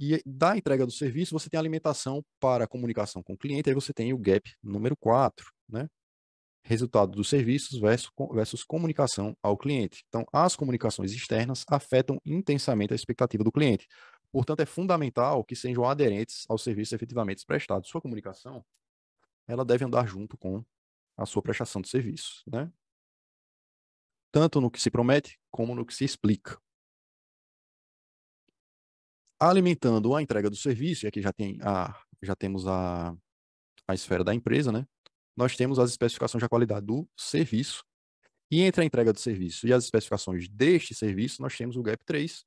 E da entrega do serviço, você tem alimentação para comunicação com o cliente, aí você tem o gap número 4, né? resultado dos serviços versus, versus comunicação ao cliente. Então, as comunicações externas afetam intensamente a expectativa do cliente. Portanto, é fundamental que sejam aderentes aos serviços efetivamente prestados. Sua comunicação, ela deve andar junto com a sua prestação de serviços, né? Tanto no que se promete como no que se explica. Alimentando a entrega do serviço, e aqui já tem a já temos a, a esfera da empresa, né? nós temos as especificações da qualidade do serviço. E entre a entrega do serviço e as especificações deste serviço, nós temos o gap 3,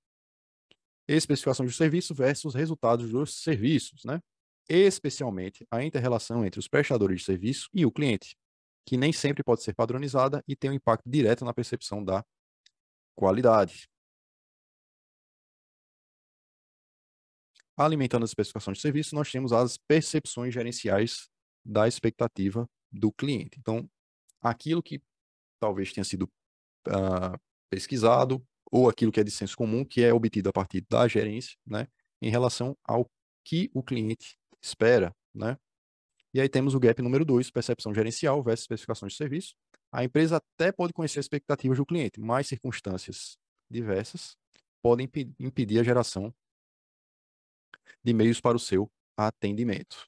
especificação do serviço versus resultados dos serviços, né? especialmente a interrelação entre os prestadores de serviço e o cliente, que nem sempre pode ser padronizada e tem um impacto direto na percepção da qualidade. Alimentando as especificações de serviço, nós temos as percepções gerenciais da expectativa do cliente. Então, aquilo que talvez tenha sido uh, pesquisado ou aquilo que é de senso comum, que é obtido a partir da gerência, né, em relação ao que o cliente espera, né? E aí temos o gap número 2, percepção gerencial versus especificações de serviço. A empresa até pode conhecer as expectativas do cliente, mas circunstâncias diversas podem impedir a geração de meios para o seu atendimento.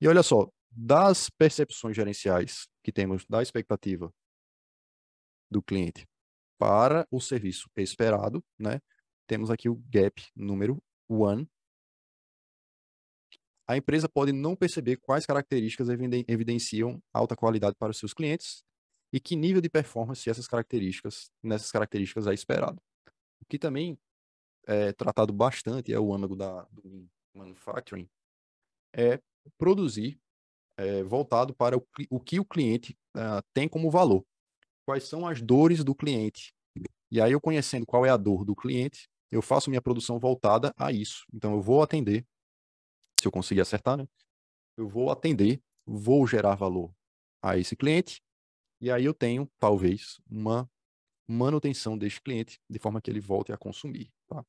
E olha só, das percepções gerenciais que temos da expectativa do cliente para o serviço esperado, né? Temos aqui o gap número 1. A empresa pode não perceber quais características evidenciam alta qualidade para os seus clientes e que nível de performance essas características, nessas características é esperado. O que também é tratado bastante é o âmago da, do manufacturing, é produzir é, voltado para o, o, que o cliente ah, tem como valor. Quais são as dores do cliente? E aí, eu conhecendo qual é a dor do cliente, eu faço minha produção voltada a isso. Então, eu vou atender, se eu conseguir acertar, né? Eu vou atender, vou gerar valor a esse cliente, e aí eu tenho, talvez, uma manutenção deste cliente, de forma que ele volte a consumir. Tá?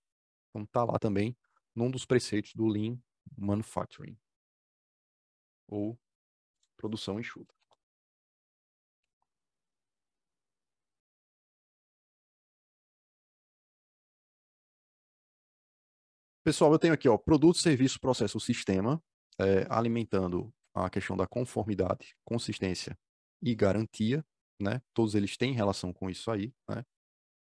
Então, tá lá também, num dos preceitos do Lean Manufacturing ou produção enxuta. Pessoal, eu tenho aqui, ó, produto, serviço, processo, sistema, é, alimentando a questão da conformidade, consistência e garantia, né? Todos eles têm relação com isso aí, né?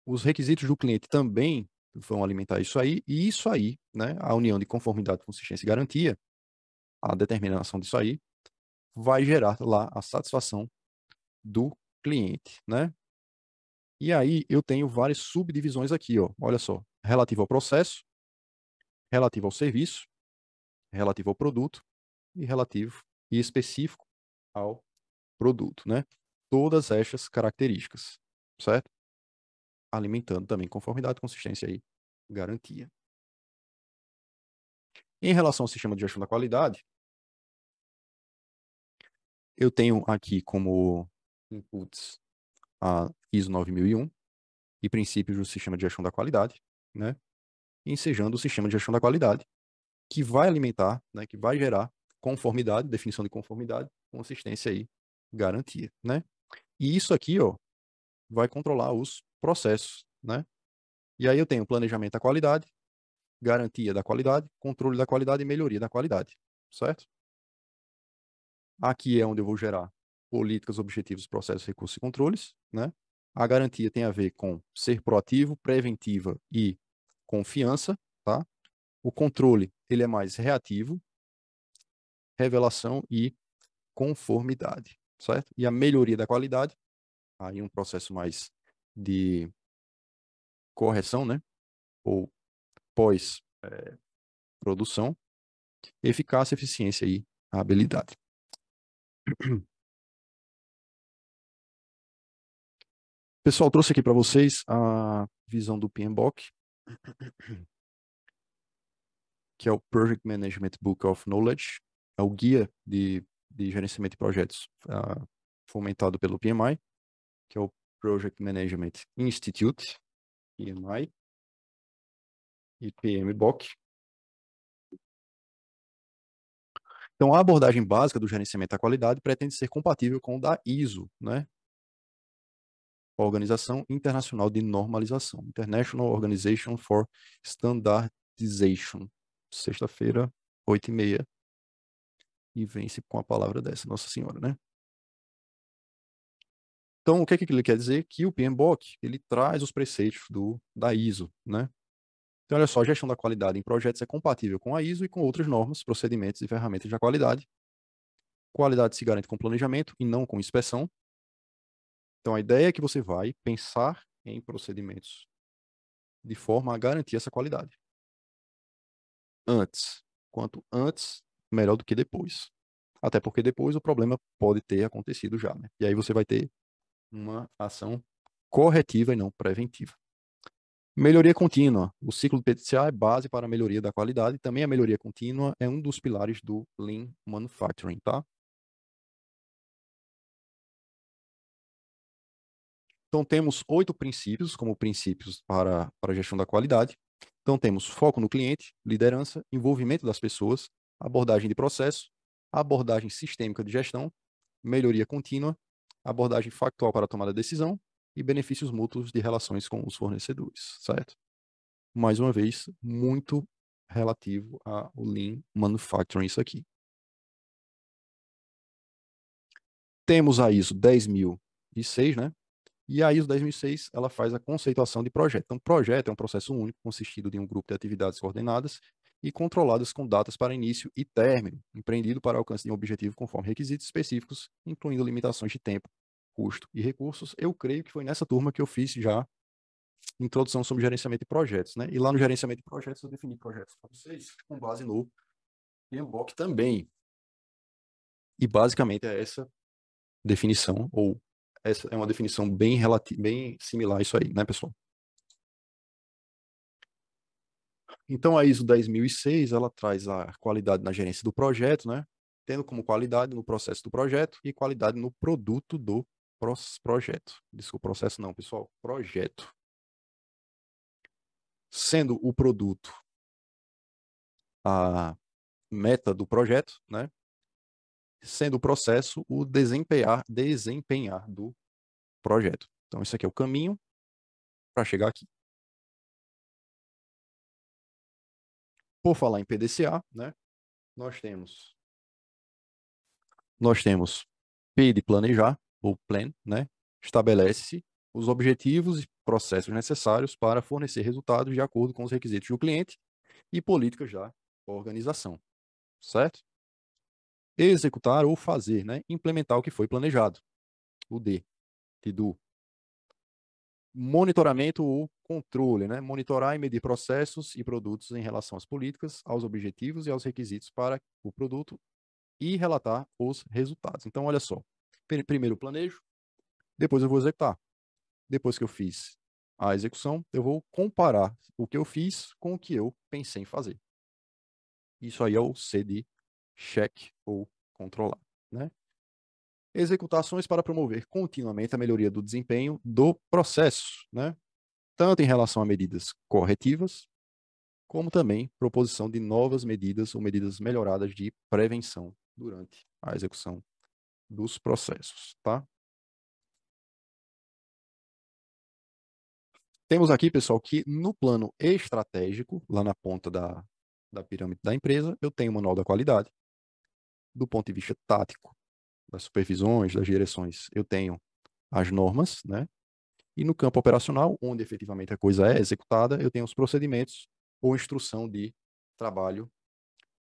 Os requisitos do cliente também vão alimentar isso aí, e isso aí, né? A união de conformidade, consistência e garantia a determinação disso aí vai gerar lá a satisfação do cliente, né? E aí eu tenho várias subdivisões aqui, ó. Olha só, relativo ao processo, relativo ao serviço, relativo ao produto e relativo e específico ao produto, né? Todas estas características, certo? Alimentando também conformidade, consistência e garantia. Em relação ao sistema de gestão da qualidade, eu tenho aqui como inputs a ISO 9001 e princípios do sistema de gestão da qualidade, né? Ensejando o sistema de gestão da qualidade, que vai alimentar, né, que vai gerar conformidade, definição de conformidade, consistência e garantia, né? E isso aqui, ó, vai controlar os processos, né? E aí eu tenho planejamento da qualidade, garantia da qualidade, controle da qualidade e melhoria da qualidade, certo? Aqui é onde eu vou gerar políticas, objetivos, processos, recursos e controles, né? A garantia tem a ver com ser proativo, preventiva e confiança, tá? O controle, ele é mais reativo, revelação e conformidade, certo? E a melhoria da qualidade, aí um processo mais de correção, né? Ou pós-produção, eh, é, eficácia, eficiência e habilidade. Pessoal, trouxe aqui para vocês a visão do PMBOK, que é o Project Management Book of Knowledge, é o guia de, de gerenciamento de projetos uh, fomentado pelo PMI, que é o Project Management Institute, PMI. IPM BOC. Então, a abordagem básica do gerenciamento da qualidade pretende ser compatível com o da ISO, né? Organização Internacional de Normalização, International Organization for Standardization, sexta-feira, 8 e meia, e vence com a palavra dessa, Nossa Senhora, né? Então, o que, é que ele quer dizer? Que o PMBOK, ele traz os preceitos do, da ISO, né? Então, olha só, a gestão da qualidade em projetos é compatível com a ISO e com outras normas, procedimentos e ferramentas da qualidade. Qualidade se garante com planejamento e não com inspeção. Então, a ideia é que você vai pensar em procedimentos de forma a garantir essa qualidade. Antes. Quanto antes, melhor do que depois. Até porque depois o problema pode ter acontecido já. Né? E aí você vai ter uma ação corretiva e não preventiva. Melhoria contínua. O ciclo do PDCA é base para a melhoria da qualidade. Também a melhoria contínua é um dos pilares do Lean Manufacturing, tá? Então, temos oito princípios como princípios para, para a gestão da qualidade. Então, temos foco no cliente, liderança, envolvimento das pessoas, abordagem de processo, abordagem sistêmica de gestão, melhoria contínua, abordagem factual para a tomada de decisão, e benefícios mútuos de relações com os fornecedores, certo? Mais uma vez, muito relativo ao Lean Manufacturing isso aqui. Temos a ISO 10006, né? E a ISO 10006, ela faz a conceituação de projeto. Então, projeto é um processo único consistido de um grupo de atividades coordenadas e controladas com datas para início e término, empreendido para alcance de um objetivo conforme requisitos específicos, incluindo limitações de tempo custo e recursos, eu creio que foi nessa turma que eu fiz já introdução sobre gerenciamento de projetos, né? E lá no gerenciamento de projetos eu defini projetos para vocês com base no PMBOK também. E basicamente é essa definição ou essa é uma definição bem relativa, bem similar a isso aí, né, pessoal? Então a ISO 10006, ela traz a qualidade na gerência do projeto, né? Tendo como qualidade no processo do projeto e qualidade no produto do projeto. Desculpa, processo não, pessoal. Projeto. Sendo o produto a meta do projeto, né? Sendo o processo o desempenhar, desempenhar do projeto. Então, isso aqui é o caminho para chegar aqui. Por falar em PDCA, né? Nós temos nós temos P de planejar, ou plan, né, estabelece os objetivos e processos necessários para fornecer resultados de acordo com os requisitos do cliente e políticas da organização, certo? Executar ou fazer, né, implementar o que foi planejado, o D, de do. Monitoramento ou controle, né, monitorar e medir processos e produtos em relação às políticas, aos objetivos e aos requisitos para o produto e relatar os resultados. Então, olha só, Primeiro planejo, depois eu vou executar. Depois que eu fiz a execução, eu vou comparar o que eu fiz com o que eu pensei em fazer. Isso aí é o C de check ou controlar. Né? Executar ações para promover continuamente a melhoria do desempenho do processo, né? tanto em relação a medidas corretivas, como também proposição de novas medidas ou medidas melhoradas de prevenção durante a execução dos processos, tá? Temos aqui, pessoal, que no plano estratégico, lá na ponta da, da pirâmide da empresa, eu tenho o manual da qualidade. Do ponto de vista tático, das supervisões, das direções, eu tenho as normas, né? E no campo operacional, onde efetivamente a coisa é executada, eu tenho os procedimentos ou instrução de trabalho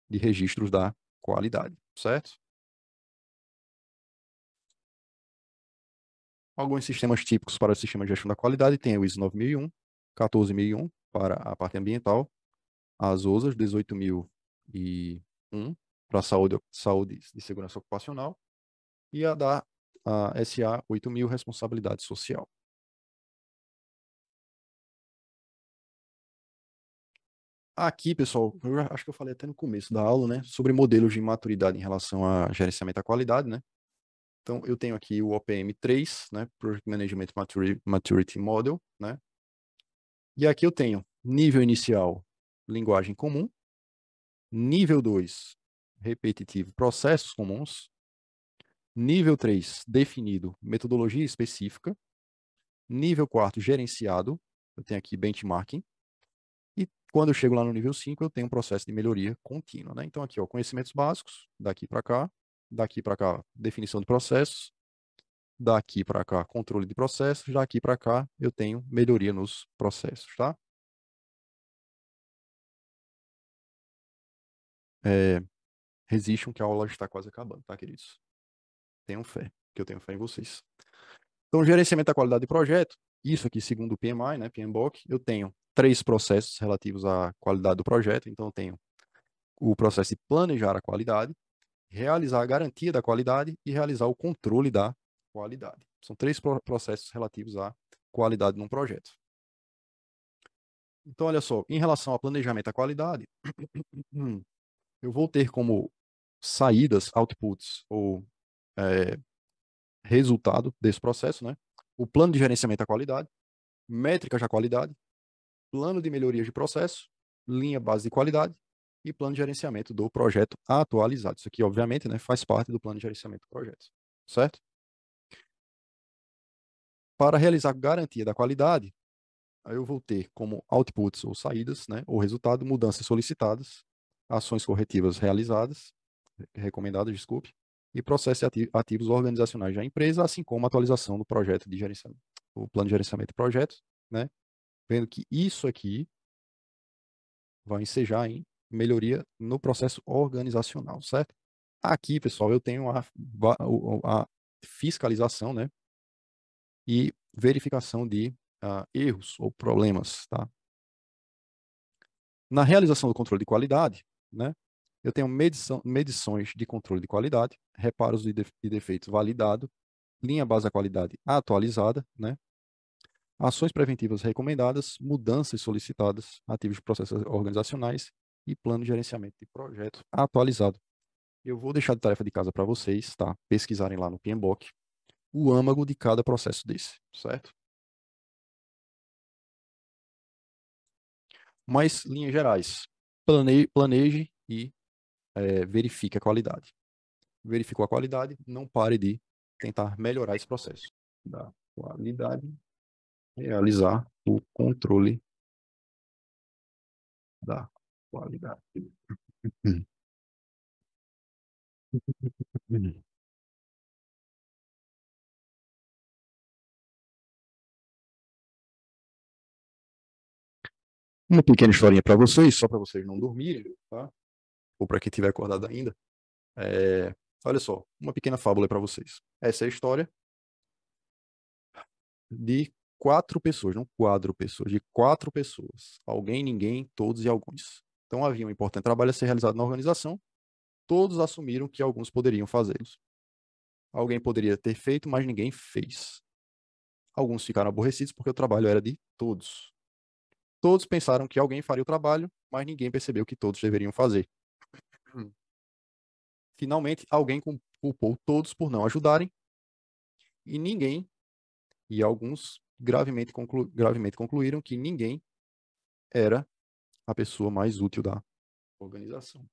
de registros da qualidade, certo? Alguns sistemas típicos para o sistema de gestão da qualidade tem o ISO 9001, 14001 para a parte ambiental, as OSAs 18001 para saúde, saúde e segurança ocupacional e a da a SA 8000 responsabilidade social. Aqui, pessoal, eu acho que eu falei até no começo da aula, né, sobre modelos de maturidade em relação a gerenciamento da qualidade, né? Então, eu tenho aqui o OPM 3, né, Project Management Maturity Model, né, e aqui eu tenho nível inicial, linguagem comum, nível 2, repetitivo, processos comuns, nível 3, definido, metodologia específica, nível 4, gerenciado, eu tenho aqui benchmarking, e quando eu chego lá no nível 5, eu tenho um processo de melhoria contínua, né? Então aqui, ó, conhecimentos básicos, daqui para cá, Daqui para cá, definição de processos. Daqui para cá, controle de processos. Daqui para cá, eu tenho melhoria nos processos, tá? É, resistam que a aula está quase acabando, tá, queridos? Tenham fé, que eu tenho fé em vocês. Então, gerenciamento da qualidade de projeto, isso aqui segundo o PMI, né, PMBOK, eu tenho três processos relativos à qualidade do projeto, então eu tenho o processo de planejar a qualidade, realizar a garantia da qualidade e realizar o controle da qualidade. São três processos relativos à qualidade num projeto. Então, olha só, em relação ao planejamento da qualidade, *clears throat* eu vou ter como saídas, outputs, ou é, resultado desse processo, né? O plano de gerenciamento da qualidade, métricas da qualidade, plano de melhorias de processo, linha base de qualidade, e plano de gerenciamento do projeto atualizado. Isso aqui, obviamente, né, faz parte do plano de gerenciamento do projeto, certo? Para realizar garantia da qualidade, eu vou ter como outputs ou saídas, né, ou resultado, mudanças solicitadas, ações corretivas realizadas, recomendadas, desculpe, e processos ativos organizacionais da empresa, assim como a atualização do projeto de gerenciamento, o plano de gerenciamento de projetos, né? Vendo que isso aqui vai ensejar em melhoria no processo organizacional, certo? Aqui, pessoal, eu tenho a, a fiscalização, né? E verificação de uh, erros ou problemas, tá? Na realização do controle de qualidade, né? Eu tenho medição, medições de controle de qualidade, reparos de, de, de defeitos validado, linha base da qualidade atualizada, né? Ações preventivas recomendadas, mudanças solicitadas, ativos de processos organizacionais e plano de gerenciamento de projeto atualizado. Eu vou deixar de tarefa de casa para vocês, tá? Pesquisarem lá no PMBOK o âmago de cada processo desse, certo? Mas, linhas gerais, planeje, planeje e é, verifique a qualidade. Verificou a qualidade, não pare de tentar melhorar esse processo da qualidade, realizar o controle da qualidade. *laughs* Uma pequena historinha para vocês, só para vocês não dormirem, tá? Ou para quem tiver acordado ainda. É... Olha só, uma pequena fábula para vocês. Essa é a história de quatro pessoas, não quatro pessoas, de quatro pessoas. Alguém, ninguém, todos e alguns. Então havia um importante trabalho a ser realizado na organização, todos assumiram que alguns poderiam fazê-los. Alguém poderia ter feito, mas ninguém fez. Alguns ficaram aborrecidos porque o trabalho era de todos. Todos pensaram que alguém faria o trabalho, mas ninguém percebeu que todos deveriam fazer. Hum. Finalmente, alguém culpou todos por não ajudarem e ninguém, e alguns gravemente, conclu gravemente concluíram que ninguém era a pessoa mais útil da organização.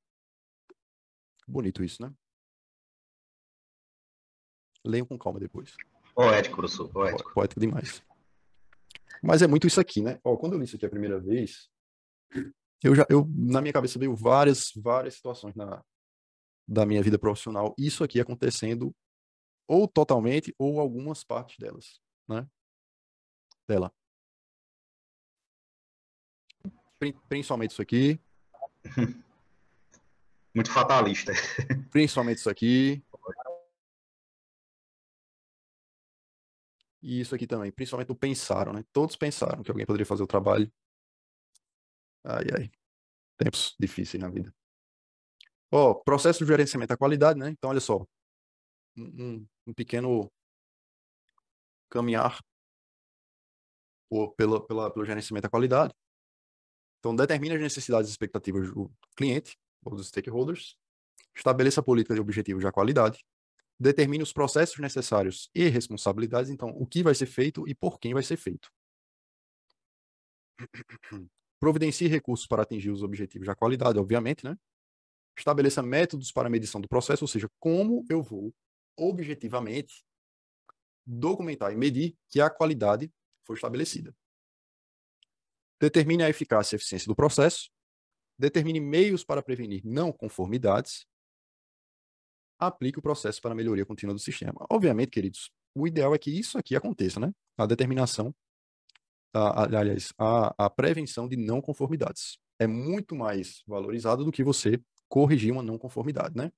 Bonito isso, né? Leiam com calma depois. Poético, professor, poético. Poético demais. Mas é muito isso aqui, né? Ó, quando eu li isso aqui a primeira vez, eu já, eu, na minha cabeça veio várias, várias situações na, da minha vida profissional, isso aqui acontecendo ou totalmente ou algumas partes delas, né? Dela. Principalmente isso aqui. *laughs* Muito fatalista. Principalmente isso aqui. E isso aqui também. Principalmente o pensaram, né? Todos pensaram que alguém poderia fazer o trabalho. Ai, ai. Tempos difíceis na vida. Ó, oh, processo de gerenciamento da qualidade, né? Então, olha só. Um, um pequeno caminhar por, pela, pela, pelo gerenciamento da qualidade. Então, determine as necessidades e expectativas do cliente ou dos stakeholders, estabeleça a política de objetivos da qualidade, determine os processos necessários e responsabilidades, então, o que vai ser feito e por quem vai ser feito. Providencie recursos para atingir os objetivos da qualidade, obviamente, né? Estabeleça métodos para medição do processo, ou seja, como eu vou objetivamente documentar e medir que a qualidade foi estabelecida. Determine a eficácia e eficiência do processo. Determine meios para prevenir não conformidades. Aplique o processo para melhoria contínua do sistema. Obviamente, queridos, o ideal é que isso aqui aconteça, né? A determinação, a, a, aliás, a, a prevenção de não conformidades. É muito mais valorizado do que você corrigir uma não conformidade, né?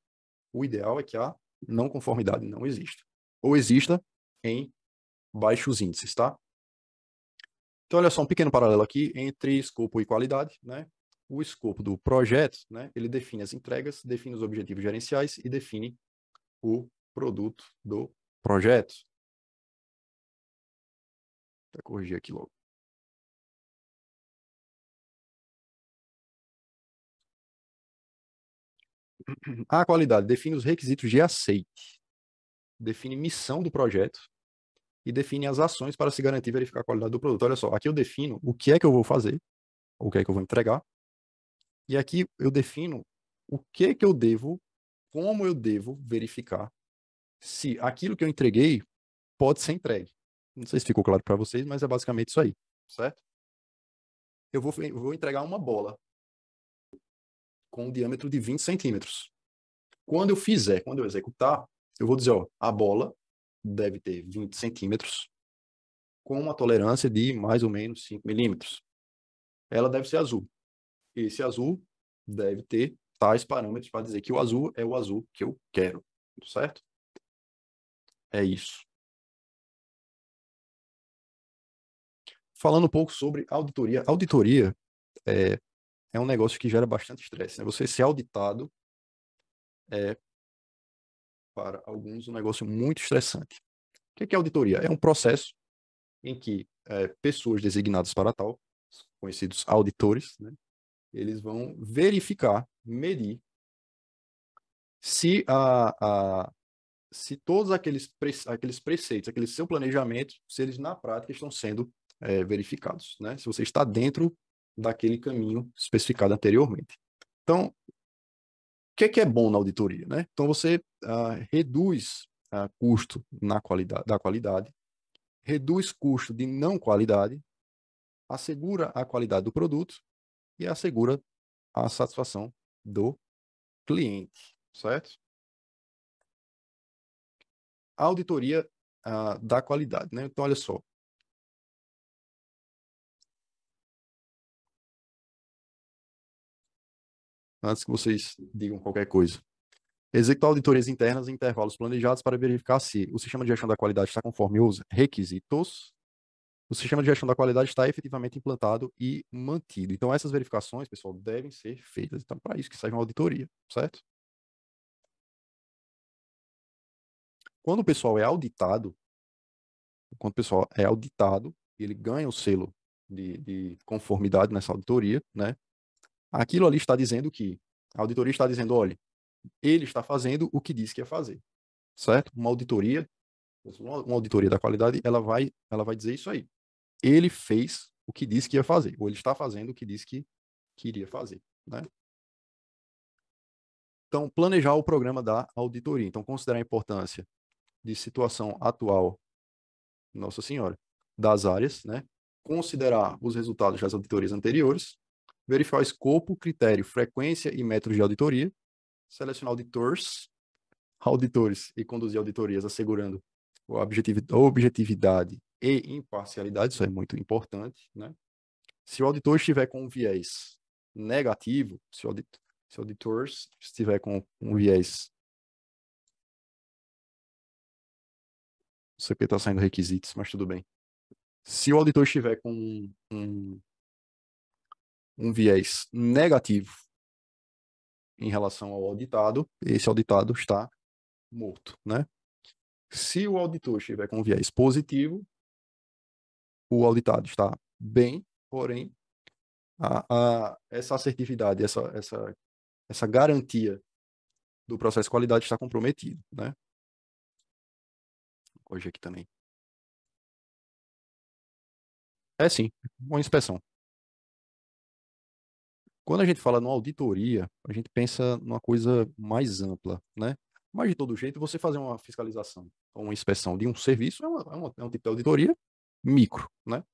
O ideal é que a não conformidade não exista. Ou exista em baixos índices, tá? Então, olha só, um pequeno paralelo aqui entre escopo e qualidade, né? O escopo do projeto, né? Ele define as entregas, define os objetivos gerenciais e define o produto do projeto. Vou corrigir aqui logo. A qualidade define os requisitos de aceite, define missão do projeto, e define as ações para se garantir e verificar a qualidade do produto. Olha só, aqui eu defino o que é que eu vou fazer, o que é que eu vou entregar, e aqui eu defino o que é que eu devo, como eu devo verificar se aquilo que eu entreguei pode ser entregue. Não sei se ficou claro para vocês, mas é basicamente isso aí, certo? Eu vou, eu vou entregar uma bola com um diâmetro de 20 centímetros. Quando eu fizer, quando eu executar, eu vou dizer, ó, a bola deve ter 20 centímetros, com uma tolerância de mais ou menos 5 milímetros. Ela deve ser azul. Esse azul deve ter tais parâmetros para dizer que o azul é o azul que eu quero, certo? É isso. Falando um pouco sobre auditoria. Auditoria é, é um negócio que gera bastante estresse. Né? Você ser auditado é, para alguns um negócio muito estressante. O que é, é auditoria? É um processo em que é, pessoas designadas para tal, conhecidos auditores, né, eles vão verificar, medir se, a, a, se todos aqueles, pre, aqueles preceitos, aquele seu planejamento, se eles na prática estão sendo é, verificados, né? se você está dentro daquele caminho especificado anteriormente. Então, que é que é bom na auditoria, né? Então você ah, reduz ah, custo na qualidade, da qualidade, reduz custo de não qualidade, assegura a qualidade do produto e assegura a satisfação do cliente, certo? A auditoria ah, da qualidade, né? Então olha só, antes que vocês digam qualquer coisa. Executar auditorias internas em intervalos planejados para verificar se o sistema de gestão da qualidade está conforme os requisitos, o sistema de gestão da qualidade está efetivamente implantado e mantido. Então, essas verificações, pessoal, devem ser feitas. Então, para isso que sai uma auditoria, certo? Quando o pessoal é auditado, quando o pessoal é auditado, ele ganha o selo de, de conformidade nessa auditoria, né? Aquilo ali está dizendo que a auditoria está dizendo, olha, ele está fazendo o que disse que ia fazer, certo? Uma auditoria, uma auditoria da qualidade, ela vai, ela vai dizer isso aí. Ele fez o que disse que ia fazer, ou ele está fazendo o que disse que queria fazer, né? Então, planejar o programa da auditoria. Então, considerar a importância de situação atual, Nossa Senhora, das áreas, né? Considerar os resultados das auditorias anteriores, verificar o escopo, critério, frequência e métodos de auditoria, selecionar auditores, auditores e conduzir auditorias assegurando a objetividade e imparcialidade, isso é muito importante, né? Se o auditor estiver com um viés negativo, se o, auditor, se o estiver com um viés O CP está saindo requisitos, mas tudo bem. Se o auditor estiver com um um viés negativo em relação ao auditado, esse auditado está morto, né? Se o auditor estiver com um viés positivo, o auditado está bem, porém a, a, essa assertividade, essa, essa, essa garantia do processo de qualidade está comprometido, né? Hoje aqui também. É sim, uma inspeção. Quando a gente fala numa auditoria, a gente pensa numa coisa mais ampla, né? Mas, de todo jeito, você fazer uma fiscalização ou uma inspeção de um serviço é, uma, é, uma, é um tipo de auditoria micro, né?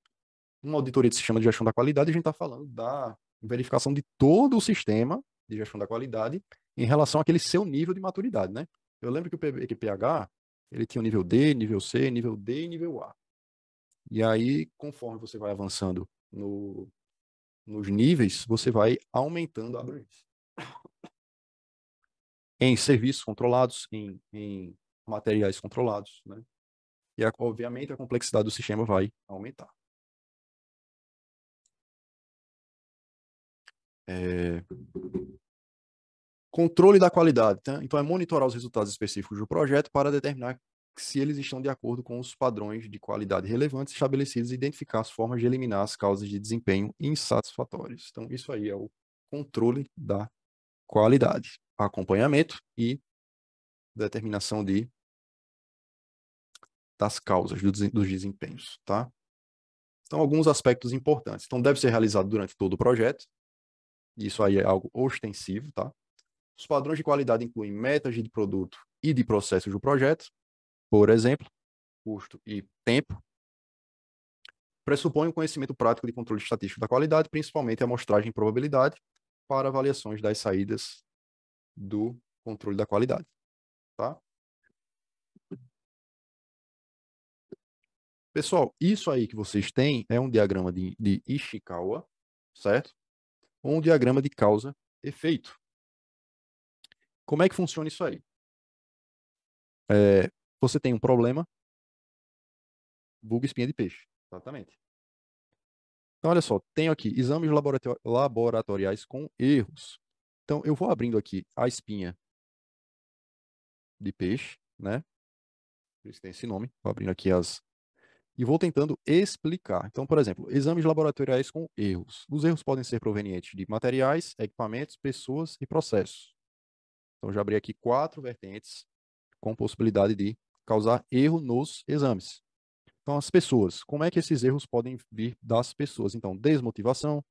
Uma auditoria de sistema de gestão da qualidade, a gente está falando da verificação de todo o sistema de gestão da qualidade em relação àquele seu nível de maturidade, né? Eu lembro que o PH, ele tinha o nível D, nível C, nível D e nível A. E aí, conforme você vai avançando no, nos níveis, você vai aumentando a abrangência. Em serviços controlados, em, em materiais controlados, né? E, obviamente, a complexidade do sistema vai aumentar. É... Controle da qualidade. Tá? Então, é monitorar os resultados específicos do projeto para determinar se eles estão de acordo com os padrões de qualidade relevantes estabelecidos e identificar as formas de eliminar as causas de desempenho insatisfatórias. Então, isso aí é o controle da qualidade, acompanhamento e determinação de das causas dos desempenhos, tá? Então, alguns aspectos importantes. Então, deve ser realizado durante todo o projeto. Isso aí é algo ostensivo, tá? Os padrões de qualidade incluem metas de produto e de processos do projeto, por exemplo, custo e tempo, pressupõe um conhecimento prático de controle estatístico da qualidade, principalmente a amostragem de probabilidade, para avaliações das saídas do controle da qualidade. Tá? Pessoal, isso aí que vocês têm é um diagrama de, de Ishikawa, certo? Ou um diagrama de causa-efeito. Como é que funciona isso aí? É, você tem um problema, vulgo espinha de peixe. Exatamente. Então, olha só, tenho aqui exames laboratoriais com erros. Então, eu vou abrindo aqui a espinha de peixe, né? Por isso tem esse nome. Vou abrindo aqui as. E vou tentando explicar. Então, por exemplo, exames laboratoriais com erros. Os erros podem ser provenientes de materiais, equipamentos, pessoas e processos. Então, já abri aqui quatro vertentes com possibilidade de causar erro nos exames. Então, as pessoas. Como é que esses erros podem vir das pessoas? Então, desmotivação,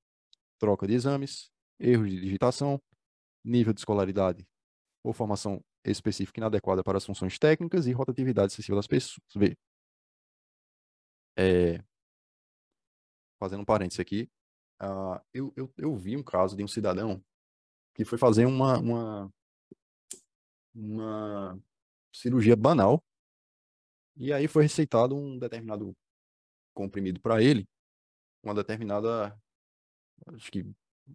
troca de exames, erros de digitação, nível de escolaridade ou formação específica inadequada para as funções técnicas e rotatividade excessiva das pessoas. Vê. É... Fazendo um parênteses aqui, uh, eu, eu, eu vi um caso de um cidadão que foi fazer uma, uma, uma cirurgia banal e aí foi receitado um determinado comprimido para ele, uma determinada, acho que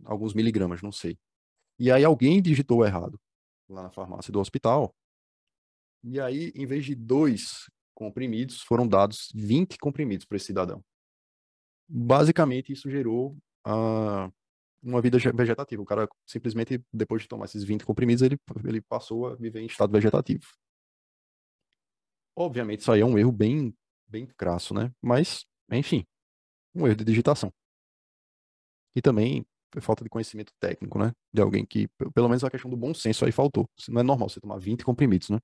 alguns miligramas, não sei. E aí alguém digitou errado lá na farmácia do hospital. E aí, em vez de dois comprimidos, foram dados 20 comprimidos para esse cidadão. Basicamente, isso gerou uh, uma vida vegetativa. O cara simplesmente, depois de tomar esses 20 comprimidos, ele, ele passou a viver em estado vegetativo. Obviamente, isso aí é um erro bem, bem crasso, né? Mas, enfim, um erro de digitação. E também falta de conhecimento técnico, né? De alguém que, pelo menos a questão do bom senso aí faltou. Não é normal você tomar 20 comprimidos, né?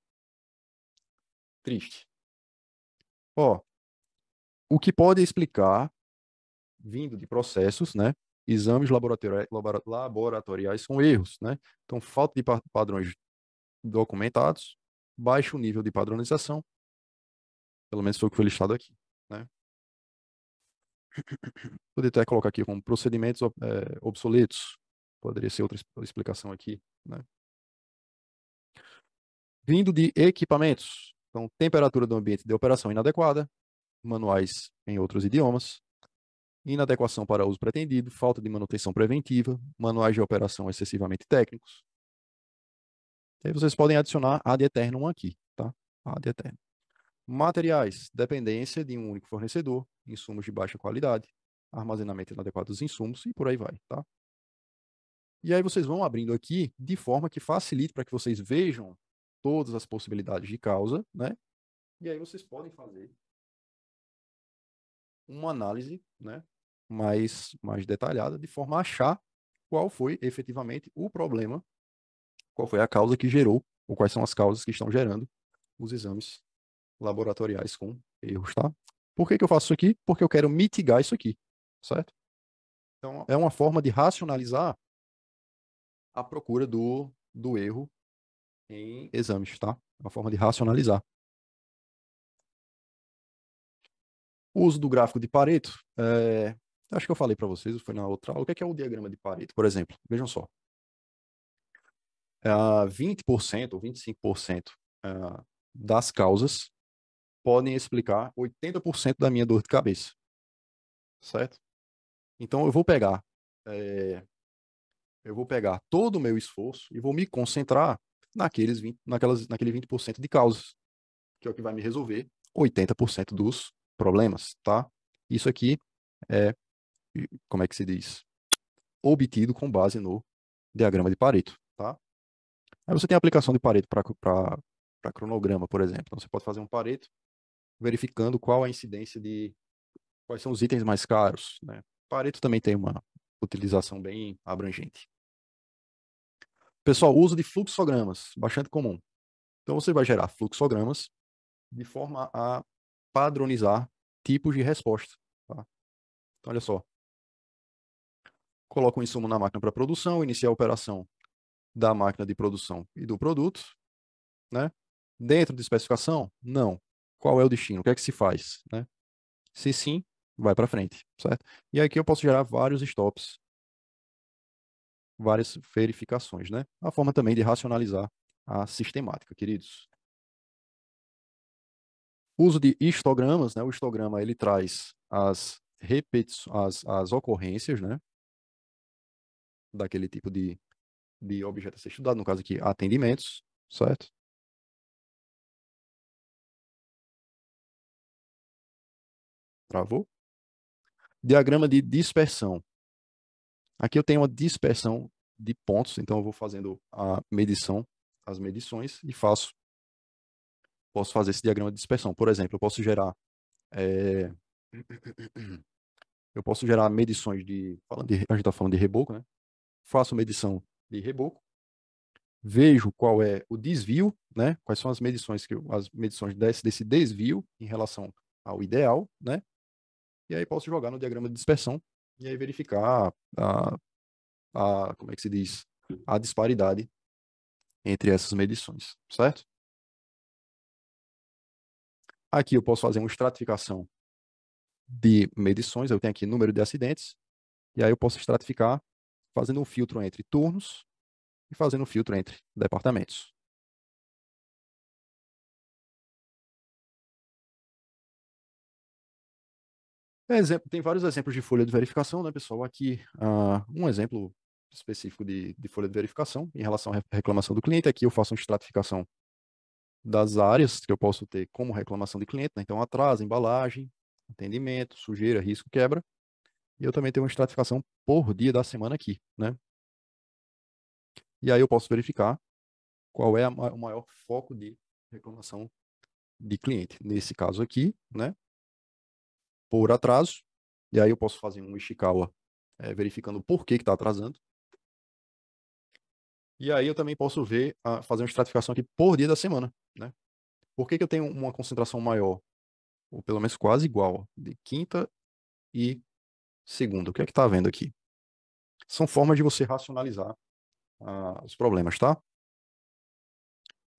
Triste. Ó, o que pode explicar, vindo de processos, né? Exames laboratoriais com erros, né? Então, falta de padrões documentados, baixo nível de padronização pelo menos foi o que foi listado aqui. Né? *coughs* Poderia até colocar aqui como procedimentos é, obsoletos. Poderia ser outra explicação aqui. Né? Vindo de equipamentos. Então, temperatura do ambiente de operação inadequada, manuais em outros idiomas, inadequação para uso pretendido, falta de manutenção preventiva, manuais de operação excessivamente técnicos. E aí vocês podem adicionar ad eternum aqui, tá? Ad eternum. Materiais, dependência de um único fornecedor, insumos de baixa qualidade, armazenamento inadequado dos insumos e por aí vai, tá? E aí vocês vão abrindo aqui de forma que facilite para que vocês vejam todas as possibilidades de causa, né? E aí vocês podem fazer uma análise, né, mais mais detalhada de forma a achar qual foi efetivamente o problema, qual foi a causa que gerou ou quais são as causas que estão gerando os exames laboratoriais com erros, tá? Por que, que eu faço isso aqui? Porque eu quero mitigar isso aqui, certo? Então, é uma forma de racionalizar a procura do, do erro em exames, tá? É uma forma de racionalizar. O uso do gráfico de Pareto, é... acho que eu falei para vocês, foi na outra aula. O que é, que é o diagrama de Pareto, por exemplo? Vejam só. É 20% ou 25% é, das causas podem explicar 80% da minha dor de cabeça. Certo? Então eu vou pegar é, eu vou pegar todo o meu esforço e vou me concentrar naqueles 20, naquelas, naquele 20% de causas, que é o que vai me resolver 80% dos problemas, tá? Isso aqui é, como é que se diz? Obtido com base no diagrama de Pareto, tá? Aí você tem a aplicação de Pareto para cronograma, por exemplo. Então você pode fazer um Pareto verificando qual a incidência de quais são os itens mais caros. Né? Pareto também tem uma utilização bem abrangente. Pessoal, uso de fluxogramas, bastante comum. Então você vai gerar fluxogramas de forma a padronizar tipos de resposta. Tá? Então olha só. Coloca o um insumo na máquina para produção, inicia a operação da máquina de produção e do produto, né? Dentro de especificação? Não qual é o destino, o que é que se faz, né? Se sim, vai para frente, certo? E aqui eu posso gerar vários stops, várias verificações, né? A forma também de racionalizar a sistemática, queridos. uso de histogramas, né? O histograma ele traz as repetições, as, as ocorrências, né? Daquele tipo de, de objeto a ser estudado, no caso aqui, atendimentos, certo? Travou? Diagrama de dispersão. Aqui eu tenho uma dispersão de pontos, então eu vou fazendo a medição, as medições e faço. Posso fazer esse diagrama de dispersão. Por exemplo, eu posso gerar. É... *coughs* Eu posso gerar medições de, falando de. A gente está falando de reboco, né? Faço medição de reboco vejo qual é o desvio, né? Quais são as medições que as medições desse, desse desvio em relação ao ideal, né? E aí posso jogar no diagrama de dispersão e aí verificar a, a como é que se diz, a disparidade entre essas medições, certo? Aqui eu posso fazer uma estratificação de medições, eu tenho aqui número de acidentes, e aí eu posso estratificar fazendo um filtro entre turnos e fazendo um filtro entre departamentos. É, exemplo, tem vários exemplos de folha de verificação, né, pessoal? Aqui, uh, um exemplo específico de, de, folha de verificação em relação à reclamação do cliente. Aqui é eu faço uma estratificação das áreas que eu posso ter como reclamação de cliente, né? Então, atraso, embalagem, atendimento, sujeira, risco, quebra. E eu também tenho uma estratificação por dia da semana aqui, né? E aí eu posso verificar qual é o maior foco de reclamação de cliente. Nesse caso aqui, né? por atraso, e aí eu posso fazer um Ishikawa é, verificando por que está atrasando. E aí eu também posso ver, a, fazer uma estratificação aqui por dia da semana. Né? Por que, que eu tenho uma concentração maior, ou pelo menos quase igual, de quinta e segunda? O que é que está havendo aqui? São formas de você racionalizar a, ah, os problemas, tá?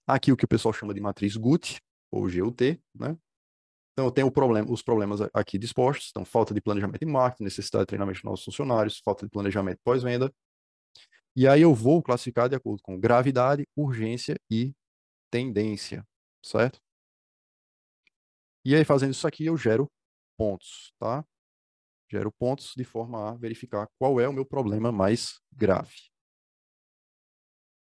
Aqui o que o pessoal chama de matriz GUT, ou GUT, né? Então, eu tenho problema, os problemas aqui dispostos, então falta de planejamento em marketing, necessidade de treinamento de novos funcionários, falta de planejamento pós-venda. E aí eu vou classificar de acordo com gravidade, urgência e tendência, certo? E aí, fazendo isso aqui, eu gero pontos, tá? Gero pontos de forma a verificar qual é o meu problema mais grave.